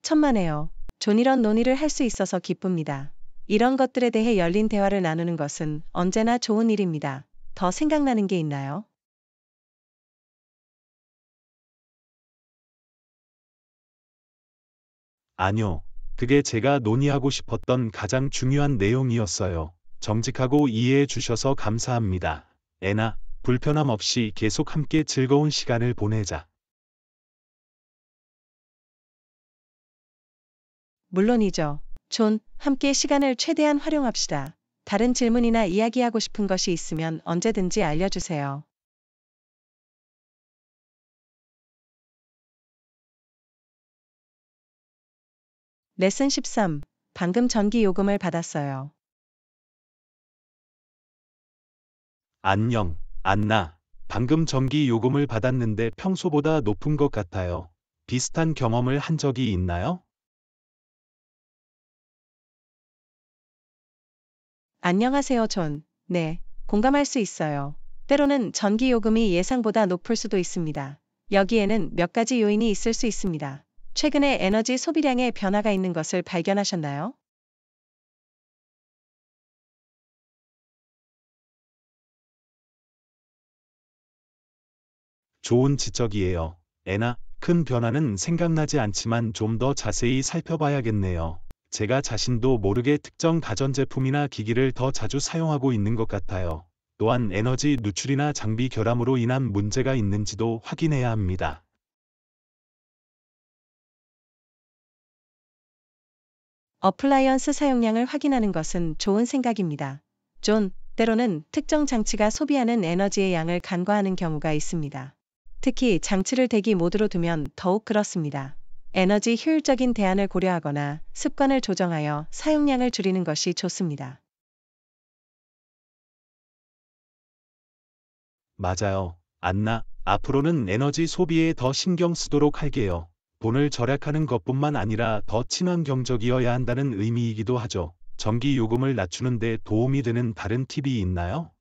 천만에요. 존이런 논의를 할 수 있어서 기쁩니다. 이런 것들에 대해 열린 대화를 나누는 것은 언제나 좋은 일입니다. 더 생각나는 게 있나요? 아니요. 그게 제가 논의하고 싶었던 가장 중요한 내용이었어요. 정직하고 이해해 주셔서 감사합니다. 애나 불편함 없이 계속 함께 즐거운 시간을 보내자. 물론이죠. 존, 함께 시간을 최대한 활용합시다. 다른 질문이나 이야기하고 싶은 것이 있으면 언제든지 알려주세요. 레슨 13. 방금 전기 요금을 받았어요. 안녕, 안나. 방금 전기 요금을 받았는데 평소보다 높은 것 같아요. 비슷한 경험을 한 적이 있나요? 안녕하세요, 존. 네, 공감할 수 있어요. 때로는 전기요금이 예상보다 높을 수도 있습니다. 여기에는 몇 가지 요인이 있을 수 있습니다. 최근에 에너지 소비량의 변화가 있는 것을 발견하셨나요? 좋은 지적이에요. 에나큰 변화는 생각나지 않지만 좀 더 자세히 살펴봐야겠네요. 제가 자신도 모르게 특정 가전제품이나 기기를 더 자주 사용하고 있는 것 같아요. 또한 에너지 누출이나 장비 결함으로 인한 문제가 있는지도 확인해야 합니다. 어플라이언스 사용량을 확인하는 것은 좋은 생각입니다. 존, 때로는 특정 장치가 소비하는 에너지의 양을 간과하는 경우가 있습니다. 특히 장치를 대기 모드로 두면 더욱 그렇습니다. 에너지 효율적인 대안을 고려하거나 습관을 조정하여 사용량을 줄이는 것이 좋습니다. 맞아요. 안나, 앞으로는 에너지 소비에 더 신경 쓰도록 할게요. 돈을 절약하는 것뿐만 아니라 더 친환경적이어야 한다는 의미이기도 하죠. 전기 요금을 낮추는 데 도움이 되는 다른 팁이 있나요?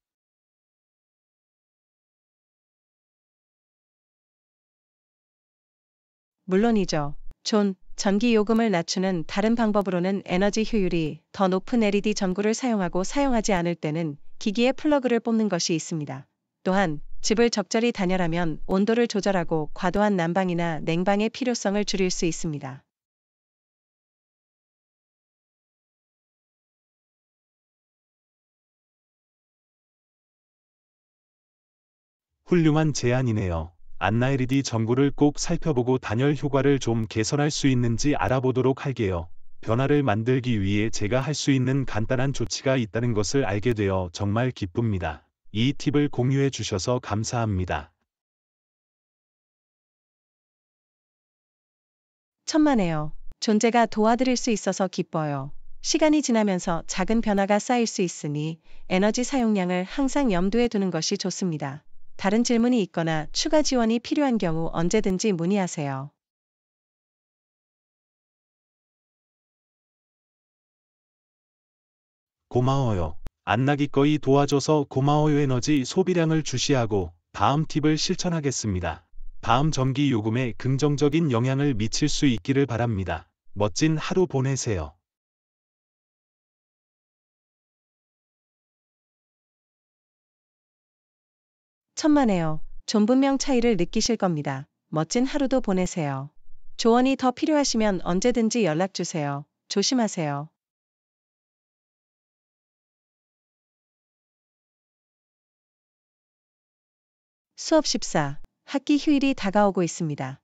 물론이죠. 존, 전기 요금을 낮추는 다른 방법으로는 에너지 효율이 더 높은 LED 전구를 사용하고 사용하지 않을 때는 기기의 플러그를 뽑는 것이 있습니다. 또한 집을 적절히 단열하면 온도를 조절하고 과도한 난방이나 냉방의 필요성을 줄일 수 있습니다. 훌륭한 제안이네요. 안나에리디 전구를 꼭 살펴보고 단열 효과를 좀 개선할 수 있는지 알아보도록 할게요. 변화를 만들기 위해 제가 할 수 있는 간단한 조치가 있다는 것을 알게 되어 정말 기쁩니다. 이 팁을 공유해 주셔서 감사합니다. 천만에요. 존재가 도와드릴 수 있어서 기뻐요. 시간이 지나면서 작은 변화가 쌓일 수 있으니 에너지 사용량을 항상 염두에 두는 것이 좋습니다. 다른 질문이 있거나 추가 지원이 필요한 경우 언제든지 문의하세요. 고마워요. 안나기 거이 도와줘서 고마워요 에너지 소비량을 주시하고 다음 팁을 실천하겠습니다. 다음 전기 요금에 긍정적인 영향을 미칠 수 있기를 바랍니다. 멋진 하루 보내세요. 천만에요. 존분명 차이를 느끼실 겁니다. 멋진 하루도 보내세요. 조언이 더 필요하시면 언제든지 연락주세요. 조심하세요. 수업 14. 학기 휴일이 다가오고 있습니다.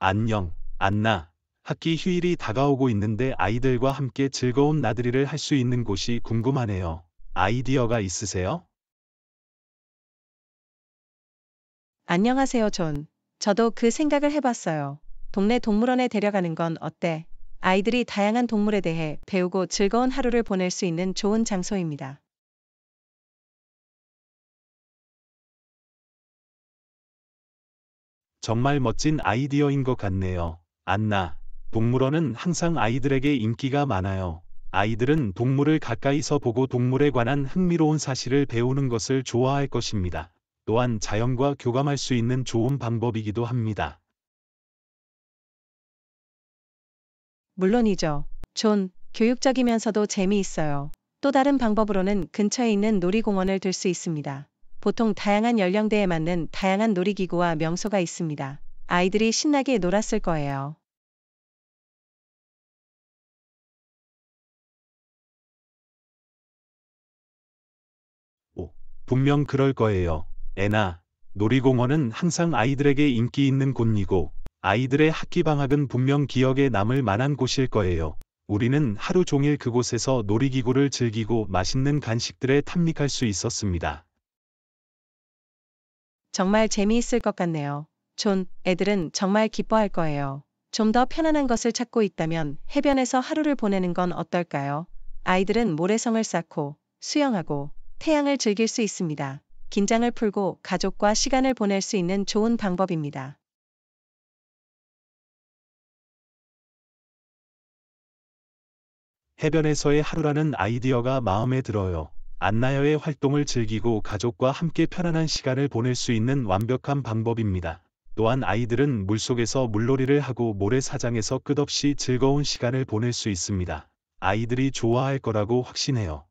안녕, 안나. 학기 휴일이 다가오고 있는데 아이들과 함께 즐거운 나들이를 할 수 있는 곳이 궁금하네요. 아이디어가 있으세요? 안녕하세요, 존. 저도 그 생각을 해봤어요. 동네 동물원에 데려가는 건 어때? 아이들이 다양한 동물에 대해 배우고 즐거운 하루를 보낼 수 있는 좋은 장소입니다. 정말 멋진 아이디어인 것 같네요. 안나, 동물원은 항상 아이들에게 인기가 많아요. 아이들은 동물을 가까이서 보고 동물에 관한 흥미로운 사실을 배우는 것을 좋아할 것입니다. 또한 자연과 교감할 수 있는 좋은 방법이기도 합니다. 물론이죠. 존, 교육적이면서도 재미있어요. 또 다른 방법으로는 근처에 있는 놀이공원을 들 수 있습니다. 보통 다양한 연령대에 맞는 다양한 놀이기구와 명소가 있습니다. 아이들이 신나게 놀았을 거예요. 분명 그럴 거예요. 애나, 놀이공원은 항상 아이들에게 인기 있는 곳이고 아이들의 학기 방학은 분명 기억에 남을 만한 곳일 거예요. 우리는 하루 종일 그곳에서 놀이기구를 즐기고 맛있는 간식들에 탐닉할 수 있었습니다. 정말 재미있을 것 같네요. 존, 애들은 정말 기뻐할 거예요. 좀 더 편안한 것을 찾고 있다면 해변에서 하루를 보내는 건 어떨까요? 아이들은 모래성을 쌓고 수영하고 태양을 즐길 수 있습니다. 긴장을 풀고 가족과 시간을 보낼 수 있는 좋은 방법입니다. 해변에서의 하루라는 아이디어가 마음에 들어요. 안나여의 활동을 즐기고 가족과 함께 편안한 시간을 보낼 수 있는 완벽한 방법입니다. 또한 아이들은 물속에서 물놀이를 하고 모래사장에서 끝없이 즐거운 시간을 보낼 수 있습니다. 아이들이 좋아할 거라고 확신해요.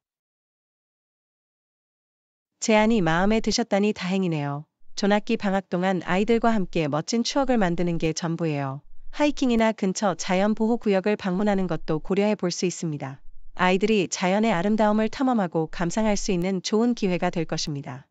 제안이 마음에 드셨다니 다행이네요. 전학기 방학 동안 아이들과 함께 멋진 추억을 만드는 게 전부예요. 하이킹이나 근처 자연보호구역을 방문하는 것도 고려해 볼 수 있습니다. 아이들이 자연의 아름다움을 탐험하고 감상할 수 있는 좋은 기회가 될 것입니다.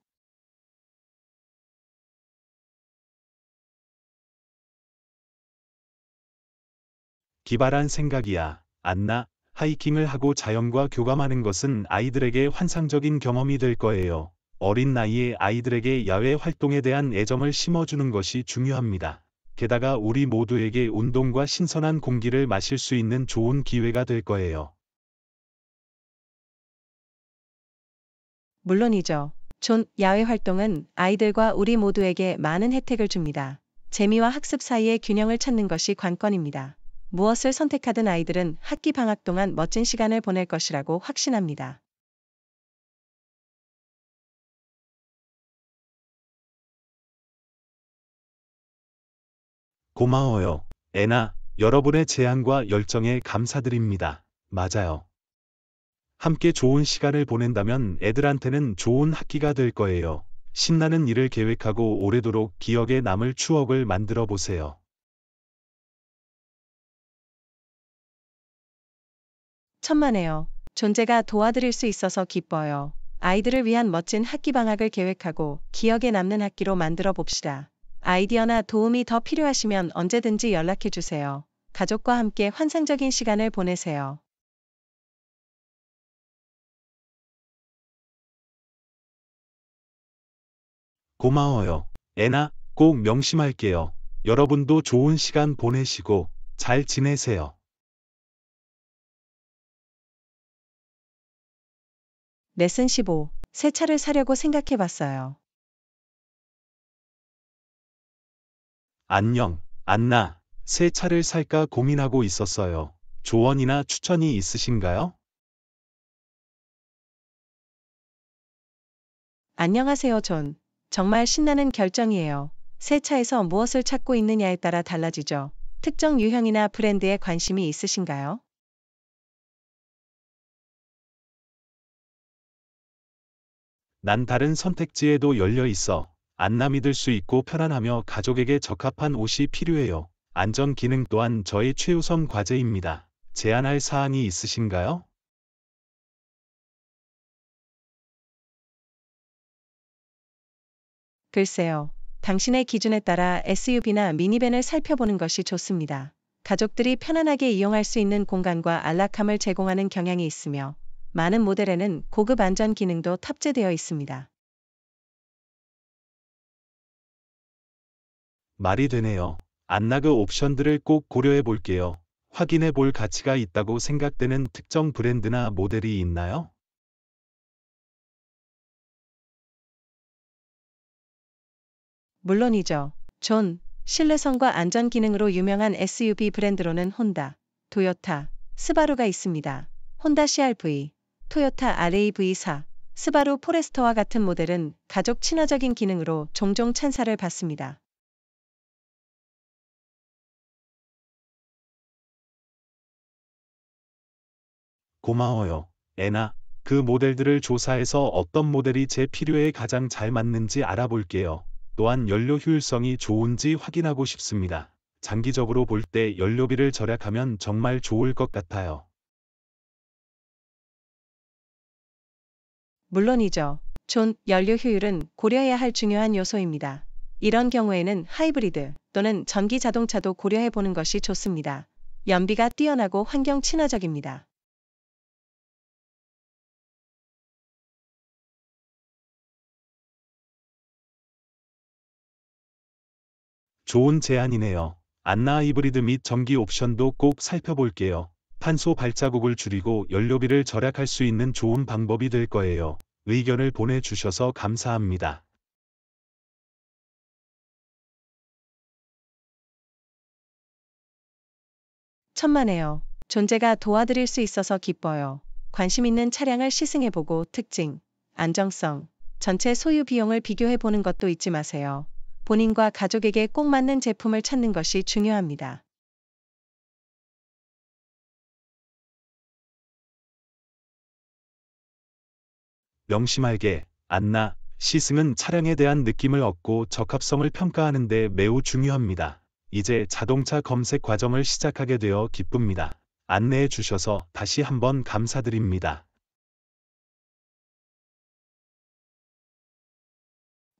기발한 생각이야. 안나, 하이킹을 하고 자연과 교감하는 것은 아이들에게 환상적인 경험이 될 거예요. 어린 나이에 아이들에게 야외 활동에 대한 애정을 심어주는 것이 중요합니다. 게다가 우리 모두에게 운동과 신선한 공기를 마실 수 있는 좋은 기회가 될 거예요. 물론이죠. 존 야외 활동은 아이들과 우리 모두에게 많은 혜택을 줍니다. 재미와 학습 사이의 균형을 찾는 것이 관건입니다. 무엇을 선택하든 아이들은 학기 방학 동안 멋진 시간을 보낼 것이라고 확신합니다. 고마워요. 애나, 여러분의 재앙과 열정에 감사드립니다. 맞아요. 함께 좋은 시간을 보낸다면 애들한테는 좋은 학기가 될 거예요. 신나는 일을 계획하고 오래도록 기억에 남을 추억을 만들어 보세요. 천만에요. 존재가 도와드릴 수 있어서 기뻐요. 아이들을 위한 멋진 학기 방학을 계획하고 기억에 남는 학기로 만들어 봅시다. 아이디어나 도움이 더 필요하시면 언제든지 연락해주세요. 가족과 함께 환상적인 시간을 보내세요. 고마워요. 애나, 꼭 명심할게요. 여러분도 좋은 시간 보내시고 잘 지내세요. 레슨 15. 새 차를 사려고 생각해 봤어요. 안녕, 안나. 새 차를 살까 고민하고 있었어요. 조언이나 추천이 있으신가요? 안녕하세요, 존. 정말 신나는 결정이에요. 새 차에서 무엇을 찾고 있느냐에 따라 달라지죠. 특정 유형이나 브랜드에 관심이 있으신가요? 난 다른 선택지에도 열려 있어. 안남이 들수 있고 편안하며 가족에게 적합한 옷이 필요해요. 안전 기능 또한 저의 최우선 과제입니다. 제안할 사항이 있으신가요? 글쎄요. 당신의 기준에 따라 SUV나 미니밴을 살펴보는 것이 좋습니다. 가족들이 편안하게 이용할 수 있는 공간과 안락함을 제공하는 경향이 있으며 많은 모델에는 고급 안전 기능도 탑재되어 있습니다. 말이 되네요. 안나그 옵션들을 꼭 고려해 볼게요. 확인해 볼 가치가 있다고 생각되는 특정 브랜드나 모델이 있나요? 물론이죠. 존, 실내성과 안전 기능으로 유명한 SUV 브랜드로는 혼다, 토요타 스바루가 있습니다. 혼다 CRV, 토요타 RAV4, 스바루 포레스터와 같은 모델은 가족 친화적인 기능으로 종종 찬사를 받습니다. 고마워요. 애나, 그 모델들을 조사해서 어떤 모델이 제 필요에 가장 잘 맞는지 알아볼게요. 또한 연료 효율성이 좋은지 확인하고 싶습니다. 장기적으로 볼 때 연료비를 절약하면 정말 좋을 것 같아요. 물론이죠. 존, 연료 효율은 고려해야 할 중요한 요소입니다. 이런 경우에는 하이브리드 또는 전기 자동차도 고려해 보는 것이 좋습니다. 연비가 뛰어나고 환경 친화적입니다. 좋은 제안이네요. 안나 이브리드및 전기 옵션도 꼭 살펴볼게요. 탄소 발자국을 줄이고 연료비를 절약할 수 있는 좋은 방법이 될 거예요. 의견을 보내주셔서 감사합니다. 천만에요. 존재가 도와드릴 수 있어서 기뻐요. 관심 있는 차량을 시승해보고 특징, 안정성, 전체 소유 비용을 비교해보는 것도 잊지 마세요. 본인과 가족에게 꼭 맞는 제품을 찾는 것이 중요합니다. 명심할게, 안나, 시승은 차량에 대한 느낌을 얻고 적합성을 평가하는 데 매우 중요합니다. 이제 자동차 검색 과정을 시작하게 되어 기쁩니다. 안내해 주셔서 다시 한번 감사드립니다.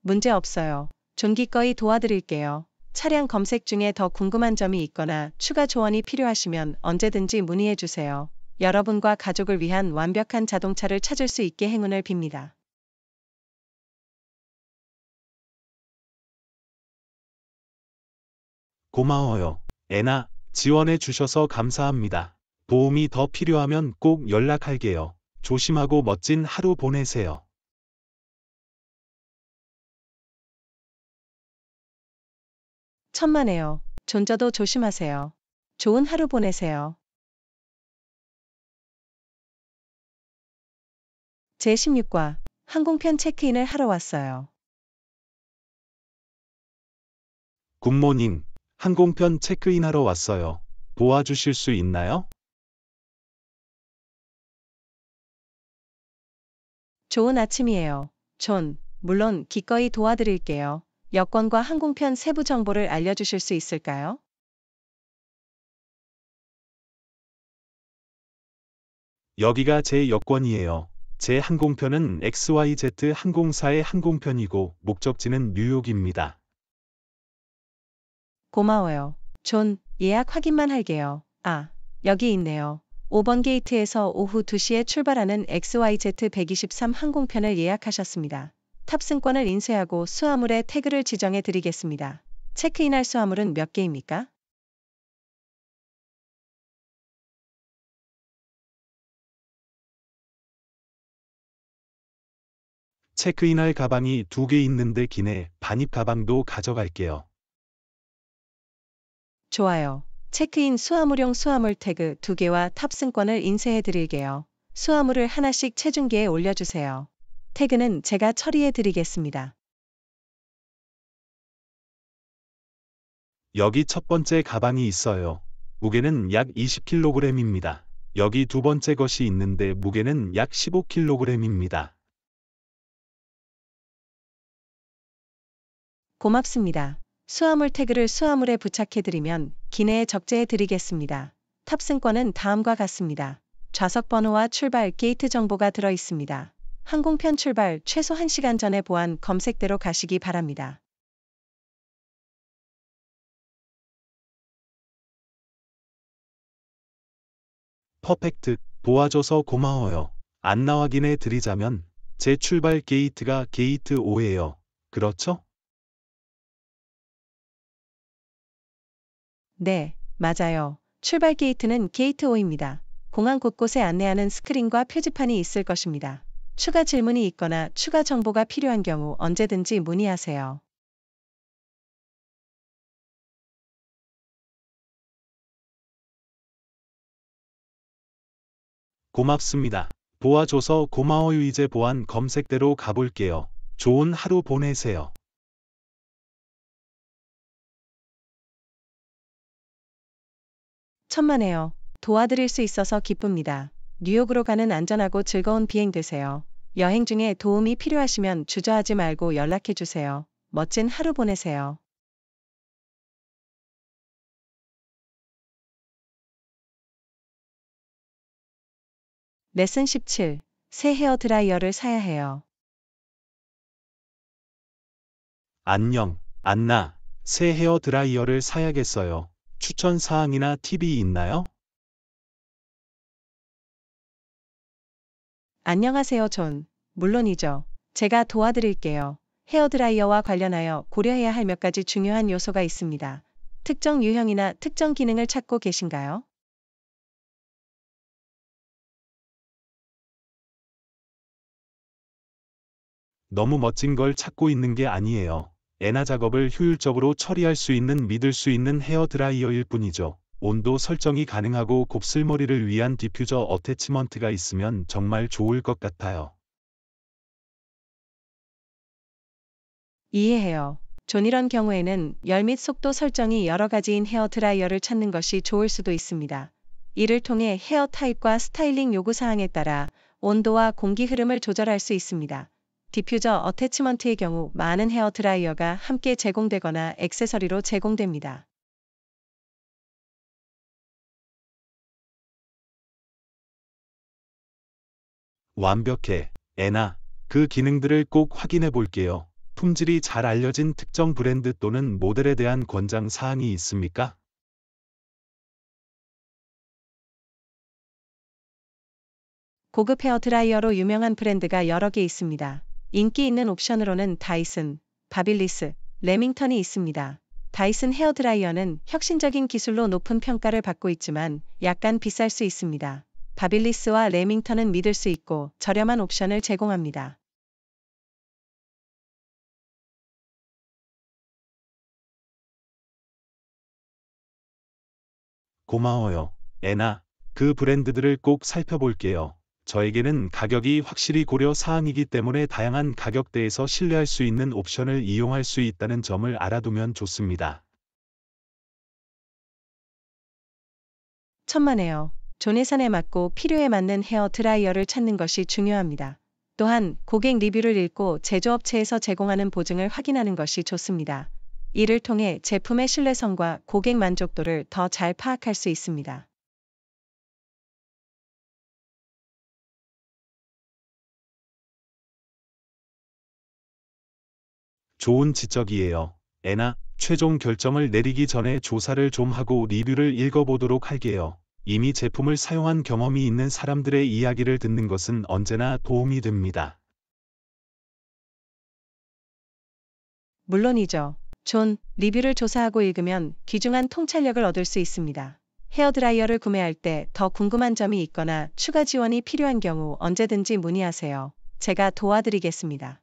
문제 없어요. 존기꺼이 도와드릴게요. 차량 검색 중에 더 궁금한 점이 있거나 추가 조언이 필요하시면 언제든지 문의해주세요. 여러분과 가족을 위한 완벽한 자동차를 찾을 수 있게 행운을 빕니다. 고마워요. 애나, 지원해 주셔서 감사합니다. 보험이더 필요하면 꼭 연락할게요. 조심하고 멋진 하루 보내세요. 천만에요. 전자도 조심하세요. 좋은 하루 보내세요. 제16과 항공편 체크인을 하러 왔어요. 굿모닝. 항공편 체크인 하러 왔어요. 도와주실 수 있나요? 좋은 아침이에요. 전, 물론 기꺼이 도와드릴게요. 여권과 항공편 세부 정보를 알려주실 수 있을까요? 여기가 제 여권이에요. 제 항공편은 XYZ 항공사의 항공편이고 목적지는 뉴욕입니다. 고마워요. 존, 예약 확인만 할게요. 아, 여기 있네요. 5번 게이트에서 오후 2시에 출발하는 XYZ 123 항공편을 예약하셨습니다. 탑승권을 인쇄하고 수화물에 태그를 지정해 드리겠습니다. 체크인할 수화물은 몇 개입니까? 체크인할 가방이 두 개 있는데 기내 반입 가방도 가져갈게요. 좋아요. 체크인 수화물용 수화물 태그 두개와 탑승권을 인쇄해 드릴게요. 수화물을 하나씩 체중계에 올려주세요. 태그는 제가 처리해 드리겠습니다. 여기 첫 번째 가방이 있어요. 무게는 약 20kg입니다. 여기 두 번째 것이 있는데 무게는 약 15kg입니다. 고맙습니다. 수화물 태그를 수화물에 부착해드리면 기내에 적재해드리겠습니다. 탑승권은 다음과 같습니다. 좌석 번호와 출발 게이트 정보가 들어 있습니다. 항공편 출발 최소 1시간 전에 보안 검색대로 가시기 바랍니다. 퍼펙트, 도와줘서 고마워요. 안 나와긴해 드리자면 제 출발 게이트가 게이트 5예요. 그렇죠? 네, 맞아요. 출발 게이트는 게이트 5입니다. 공항 곳곳에 안내하는 스크린과 표지판이 있을 것입니다. 추가 질문이 있거나 추가 정보가 필요한 경우 언제든지 문의하세요. 고맙습니다. 보아줘서 고마워요. 이제 보안 검색대로 가볼게요. 좋은 하루 보내세요. 천만에요. 도와드릴 수 있어서 기쁩니다. 뉴욕으로 가는 안전하고 즐거운 비행 되세요. 여행 중에 도움이 필요하시면 주저하지 말고 연락해 주세요. 멋진 하루 보내세요. 레슨 17. 새 헤어 드라이어를 사야 해요. 안녕, 안나. 새 헤어 드라이어를 사야겠어요. 추천 사항이나 팁이 있나요? 안녕하세요 존. 물론이죠. 제가 도와드릴게요. 헤어드라이어와 관련하여 고려해야 할 몇 가지 중요한 요소가 있습니다. 특정 유형이나 특정 기능을 찾고 계신가요? 너무 멋진 걸 찾고 있는 게 아니에요. 에나 작업을 효율적으로 처리할 수 있는 믿을 수 있는 헤어드라이어일 뿐이죠. 온도 설정이 가능하고 곱슬머리를 위한 디퓨저 어태치먼트가 있으면 정말 좋을 것 같아요. 이해해요. 존이런 경우에는 열 및 속도 설정이 여러 가지인 헤어 드라이어를 찾는 것이 좋을 수도 있습니다. 이를 통해 헤어 타입과 스타일링 요구 사항에 따라 온도와 공기 흐름을 조절할 수 있습니다. 디퓨저 어태치먼트의 경우 많은 헤어 드라이어가 함께 제공되거나 액세서리로 제공됩니다. 완벽해, 에나, 그 기능들을 꼭 확인해 볼게요. 품질이 잘 알려진 특정 브랜드 또는 모델에 대한 권장 사항이 있습니까? 고급 헤어 드라이어로 유명한 브랜드가 여러 개 있습니다. 인기 있는 옵션으로는 다이슨, 바빌리스, 레밍턴이 있습니다. 다이슨 헤어 드라이어는 혁신적인 기술로 높은 평가를 받고 있지만 약간 비쌀 수 있습니다. 바빌리스와 레밍턴은 믿을 수 있고 저렴한 옵션을 제공합니다. 고마워요. 에나, 그 브랜드들을 꼭 살펴볼게요. 저에게는 가격이 확실히 고려 사항이기 때문에 다양한 가격대에서 신뢰할 수 있는 옵션을 이용할 수 있다는 점을 알아두면 좋습니다. 천만에요. 존예산에 맞고 필요에 맞는 헤어 드라이어를 찾는 것이 중요합니다. 또한 고객 리뷰를 읽고 제조업체에서 제공하는 보증을 확인하는 것이 좋습니다. 이를 통해 제품의 신뢰성과 고객 만족도를 더 잘 파악할 수 있습니다. 좋은 지적이에요. 애나 최종 결정을 내리기 전에 조사를 좀 하고 리뷰를 읽어보도록 할게요. 이미 제품을 사용한 경험이 있는 사람들의 이야기를 듣는 것은 언제나 도움이 됩니다. 물론이죠. 존, 리뷰를 조사하고 읽으면 귀중한 통찰력을 얻을 수 있습니다. 헤어드라이어를 구매할 때 더 궁금한 점이 있거나 추가 지원이 필요한 경우 언제든지 문의하세요. 제가 도와드리겠습니다.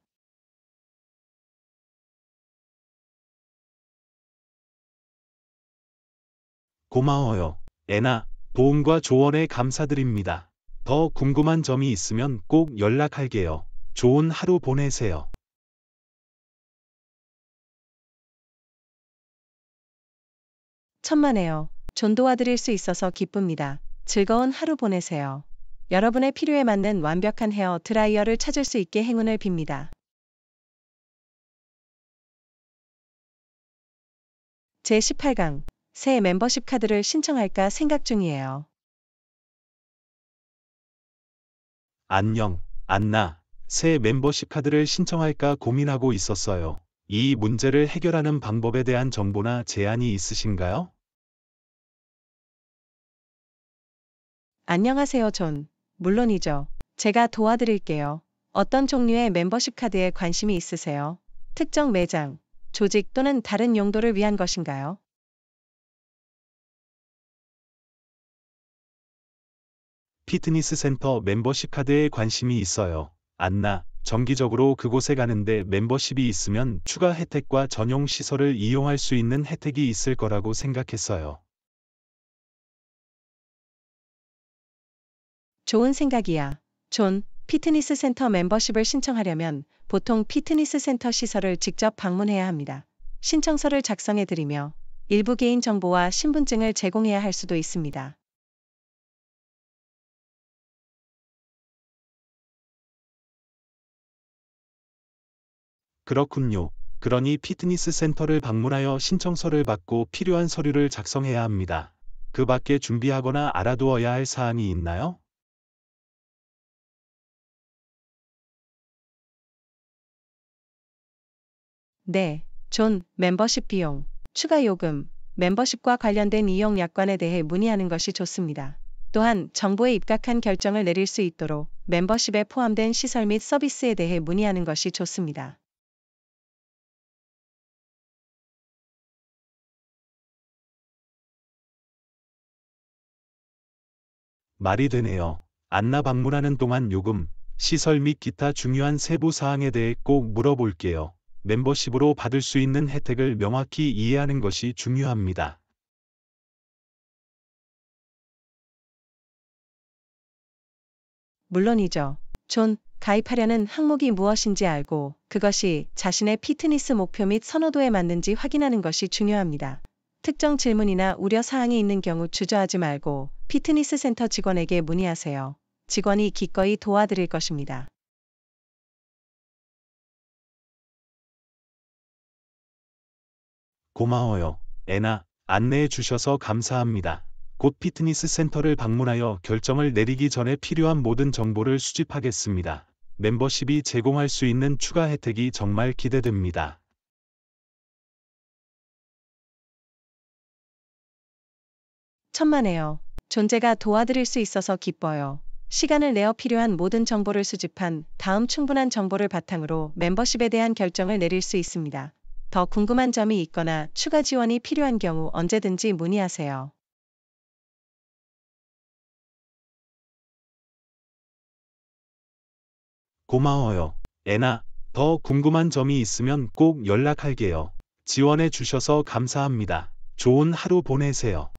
고마워요. 에나. 도움과 조언에 감사드립니다. 더 궁금한 점이 있으면 꼭 연락할게요. 좋은 하루 보내세요. 천만에요. 전도와드릴 수 있어서 기쁩니다. 즐거운 하루 보내세요. 여러분의 필요에 맞는 완벽한 헤어 드라이어를 찾을 수 있게 행운을 빕니다. 제18강 새 멤버십 카드를 신청할까 생각 중이에요. 안녕, 안나. 새 멤버십 카드를 신청할까 고민하고 있었어요. 이 문제를 해결하는 방법에 대한 정보나 제안이 있으신가요? 안녕하세요, 존. 물론이죠. 제가 도와드릴게요. 어떤 종류의 멤버십 카드에 관심이 있으세요? 특정 매장, 조직 또는 다른 용도를 위한 것인가요? 피트니스 센터 멤버십 카드에 관심이 있어요. 안나, 정기적으로 그곳에 가는데 멤버십이 있으면 추가 혜택과 전용 시설을 이용할 수 있는 혜택이 있을 거라고 생각했어요. 좋은 생각이야. 존, 피트니스 센터 멤버십을 신청하려면 보통 피트니스 센터 시설을 직접 방문해야 합니다. 신청서를 작성해드리며 일부 개인 정보와 신분증을 제공해야 할 수도 있습니다. 그렇군요. 그러니 피트니스 센터를 방문하여 신청서를 받고 필요한 서류를 작성해야 합니다. 그 밖에 준비하거나 알아두어야 할사항이 있나요? 네, 존, 멤버십 비용, 추가 요금, 멤버십과 관련된 이용 약관에 대해 문의하는 것이 좋습니다. 또한 정보에 입각한 결정을 내릴 수 있도록 멤버십에 포함된 시설 및 서비스에 대해 문의하는 것이 좋습니다. 말이 되네요. 안나 방문하는 동안 요금, 시설 및 기타 중요한 세부 사항에 대해 꼭 물어볼게요. 멤버십으로 받을 수 있는 혜택을 명확히 이해하는 것이 중요합니다. 물론이죠. 존, 가입하려는 항목이 무엇인지 알고 그것이 자신의 피트니스 목표 및 선호도에 맞는지 확인하는 것이 중요합니다. 특정 질문이나 우려 사항이 있는 경우 주저하지 말고 피트니스 센터 직원에게 문의하세요. 직원이 기꺼이 도와드릴 것입니다. 고마워요. 애나, 안내해 주셔서 감사합니다. 곧 피트니스 센터를 방문하여 결정을 내리기 전에 필요한 모든 정보를 수집하겠습니다. 멤버십이 제공할 수 있는 추가 혜택이 정말 기대됩니다. 천만에요. 존재가 도와드릴 수 있어서 기뻐요. 시간을 내어 필요한 모든 정보를 수집한 다음 충분한 정보를 바탕으로 멤버십에 대한 결정을 내릴 수 있습니다. 더 궁금한 점이 있거나 추가 지원이 필요한 경우 언제든지 문의하세요. 고마워요. 에나, 더 궁금한 점이 있으면 꼭 연락할게요. 지원해 주셔서 감사합니다. 좋은 하루 보내세요.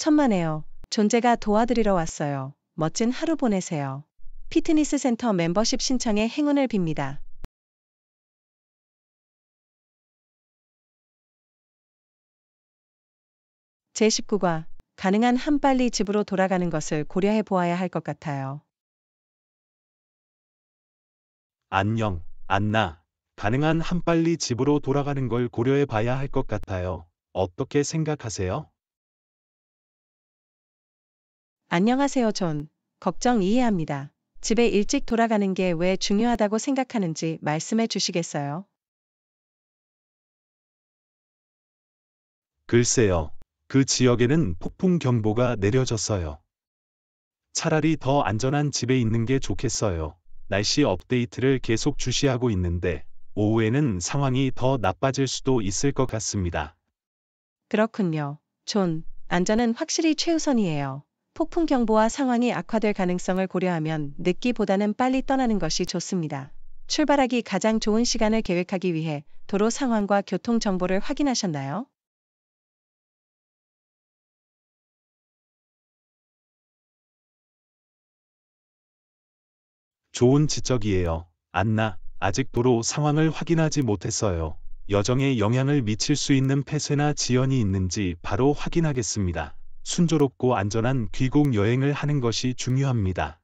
천만에요. 존재가 도와드리러 왔어요. 멋진 하루 보내세요. 피트니스 센터 멤버십 신청에 행운을 빕니다. 제19과 가능한 한 빨리 집으로 돌아가는 것을 고려해 보아야 할 것 같아요. 안녕, 안나. 가능한 한 빨리 집으로 돌아가는 걸 고려해 봐야 할 것 같아요. 어떻게 생각하세요? 안녕하세요 존. 걱정 이해합니다. 집에 일찍 돌아가는 게 왜 중요하다고 생각하는지 말씀해 주시겠어요? 글쎄요. 그 지역에는 폭풍 경보가 내려졌어요. 차라리 더 안전한 집에 있는 게 좋겠어요. 날씨 업데이트를 계속 주시하고 있는데 오후에는 상황이 더 나빠질 수도 있을 것 같습니다. 그렇군요. 존, 안전은 확실히 최우선이에요. 폭풍 경보와 상황이 악화될 가능성을 고려하면 늦기보다는 빨리 떠나는 것이 좋습니다. 출발하기 가장 좋은 시간을 계획하기 위해 도로 상황과 교통 정보를 확인하셨나요? 좋은 지적이에요. 안나, 아직 도로 상황을 확인하지 못했어요. 여정에 영향을 미칠 수 있는 폐쇄나 지연이 있는지 바로 확인하겠습니다. 순조롭고 안전한 귀국 여행을 하는 것이 중요합니다.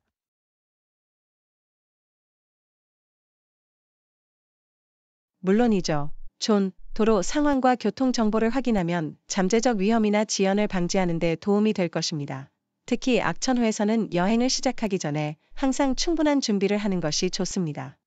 물론이죠. 존, 도로 상황과 교통 정보를 확인하면 잠재적 위험이나 지연을 방지하는 데 도움이 될 것입니다. 특히 악천후에서는 여행을 시작하기 전에 항상 충분한 준비를 하는 것이 좋습니다.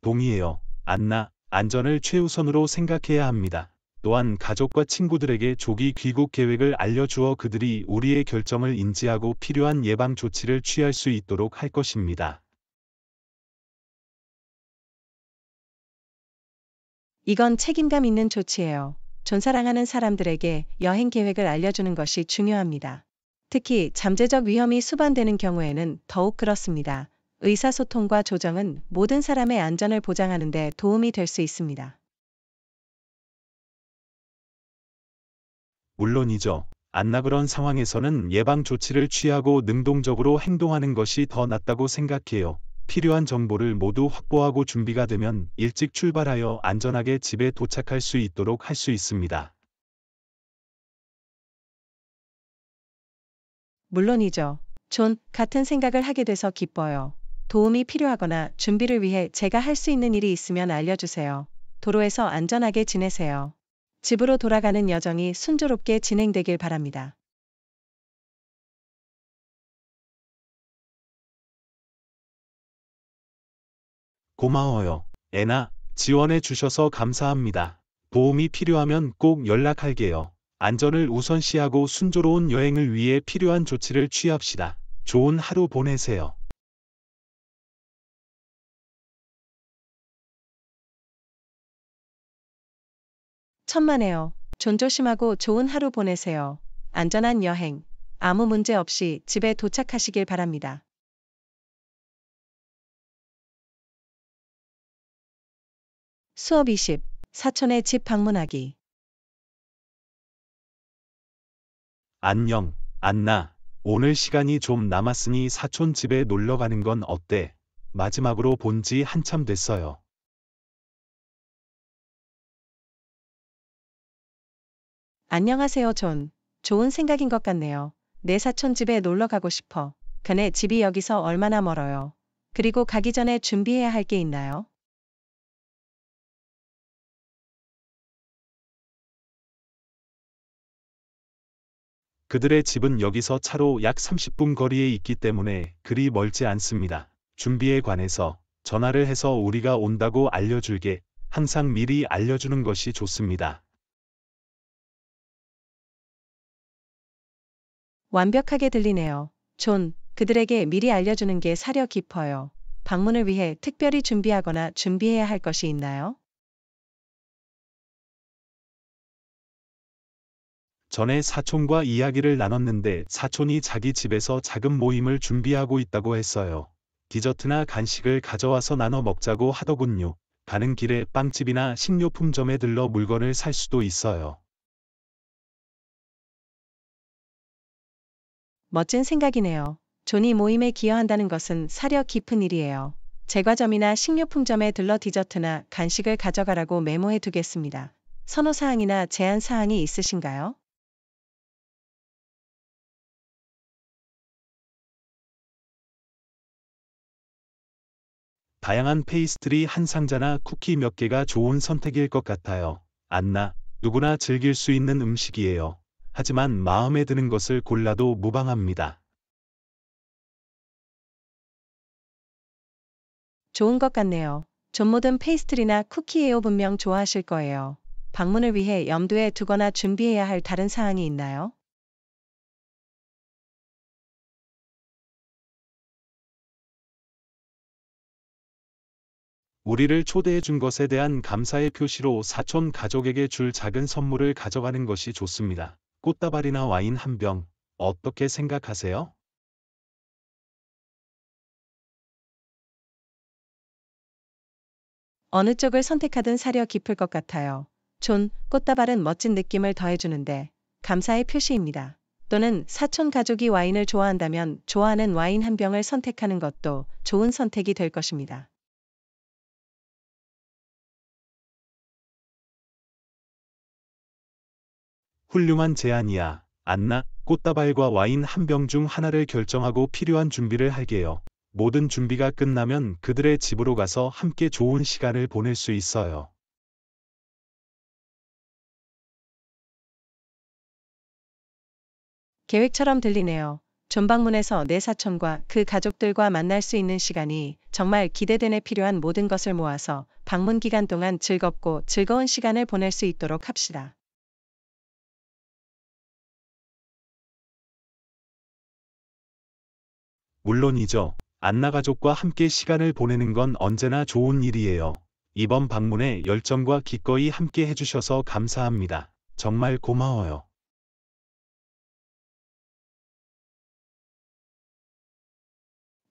동의해요. 안나, 안전을 최우선으로 생각해야 합니다. 또한 가족과 친구들에게 조기 귀국 계획을 알려주어 그들이 우리의 결정을 인지하고 필요한 예방 조치를 취할 수 있도록 할 것입니다. 이건 책임감 있는 조치예요. 존사랑하는 사람들에게 여행 계획을 알려주는 것이 중요합니다. 특히 잠재적 위험이 수반되는 경우에는 더욱 그렇습니다. 의사소통과 조정은 모든 사람의 안전을 보장하는 데 도움이 될 수 있습니다. 물론이죠. 안나 그런 상황에서는 예방 조치를 취하고 능동적으로 행동하는 것이 더 낫다고 생각해요. 필요한 정보를 모두 확보하고 준비가 되면 일찍 출발하여 안전하게 집에 도착할 수 있도록 할 수 있습니다. 물론이죠. 존 같은 생각을 하게 돼서 기뻐요. 도움이 필요하거나 준비를 위해 제가 할 수 있는 일이 있으면 알려주세요. 도로에서 안전하게 지내세요. 집으로 돌아가는 여정이 순조롭게 진행되길 바랍니다. 고마워요. 애나, 지원해 주셔서 감사합니다. 도움이 필요하면 꼭 연락할게요. 안전을 우선시하고 순조로운 여행을 위해 필요한 조치를 취합시다. 좋은 하루 보내세요. 천만에요. 존 조심하고 좋은 하루 보내세요. 안전한 여행, 아무 문제 없이 집에 도착하시길 바랍니다. 수업 20. 사촌의 집 방문하기. 안녕, 안나. 오늘 시간이 좀 남았으니 사촌 집에 놀러 가는 건 어때? 마지막으로 본 지 한참 됐어요. 안녕하세요 존. 좋은 생각인 것 같네요. 내 사촌 집에 놀러 가고 싶어. 그네 집이 여기서 얼마나 멀어요. 그리고 가기 전에 준비해야 할 게 있나요? 그들의 집은 여기서 차로 약 30분 거리에 있기 때문에 그리 멀지 않습니다. 준비에 관해서 전화를 해서 우리가 온다고 알려줄게 항상 미리 알려주는 것이 좋습니다. 완벽하게 들리네요. 존, 그들에게 미리 알려주는 게 사려 깊어요. 방문을 위해 특별히 준비하거나 준비해야 할 것이 있나요? 전에 사촌과 이야기를 나눴는데 사촌이 자기 집에서 작은 모임을 준비하고 있다고 했어요. 디저트나 간식을 가져와서 나눠 먹자고 하더군요. 가는 길에 빵집이나 식료품점에 들러 물건을 살 수도 있어요. 멋진 생각이네요. 존이 모임에 기여한다는 것은 사려 깊은 일이에요. 제과점이나 식료품점에 들러 디저트나 간식을 가져가라고 메모해 두겠습니다. 선호사항이나 제한사항이 있으신가요? 다양한 페이스트리 한 상자나 쿠키 몇 개가 좋은 선택일 것 같아요. 안나, 누구나 즐길 수 있는 음식이에요. 하지만 마음에 드는 것을 골라도 무방합니다. 좋은 것 같네요. 전모든 페이스트리나 쿠키예요 분명 좋아하실 거예요. 방문을 위해 염두에 두거나 준비해야 할 다른 사항이 있나요? 우리를 초대해 준 것에 대한 감사의 표시로 사촌 가족에게 줄 작은 선물을 가져가는 것이 좋습니다. 꽃다발이나 와인 한 병, 어떻게 생각하세요? 어느 쪽을 선택하든 사려 깊을 것 같아요. 존, 꽃다발은 멋진 느낌을 더해주는데 감사의 표시입니다. 또는 사촌 가족이 와인을 좋아한다면 좋아하는 와인 한 병을 선택하는 것도 좋은 선택이 될 것입니다. 훌륭한 제안이야. 안나, 꽃다발과 와인 한 병 중 하나를 결정하고 필요한 준비를 할게요. 모든 준비가 끝나면 그들의 집으로 가서 함께 좋은 시간을 보낼 수 있어요. 계획처럼 들리네요. 전방문에서 내 사촌과 그 가족들과 만날 수 있는 시간이 정말 기대되네 필요한 모든 것을 모아서 방문 기간 동안 즐겁고 즐거운 시간을 보낼 수 있도록 합시다. 물론이죠. 안나가족과 함께 시간을 보내는 건 언제나 좋은 일이에요. 이번 방문에 열정과 기꺼이 함께 해주셔서 감사합니다. 정말 고마워요.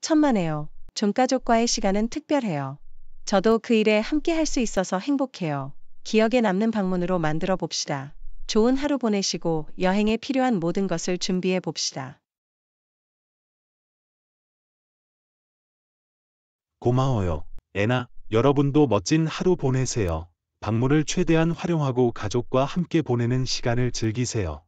천만에요. 종가족과의 시간은 특별해요. 저도 그 일에 함께 할 수 있어서 행복해요. 기억에 남는 방문으로 만들어 봅시다. 좋은 하루 보내시고 여행에 필요한 모든 것을 준비해 봅시다. 고마워요. 애나, 여러분도 멋진 하루 보내세요. 박물을 최대한 활용하고 가족과 함께 보내는 시간을 즐기세요.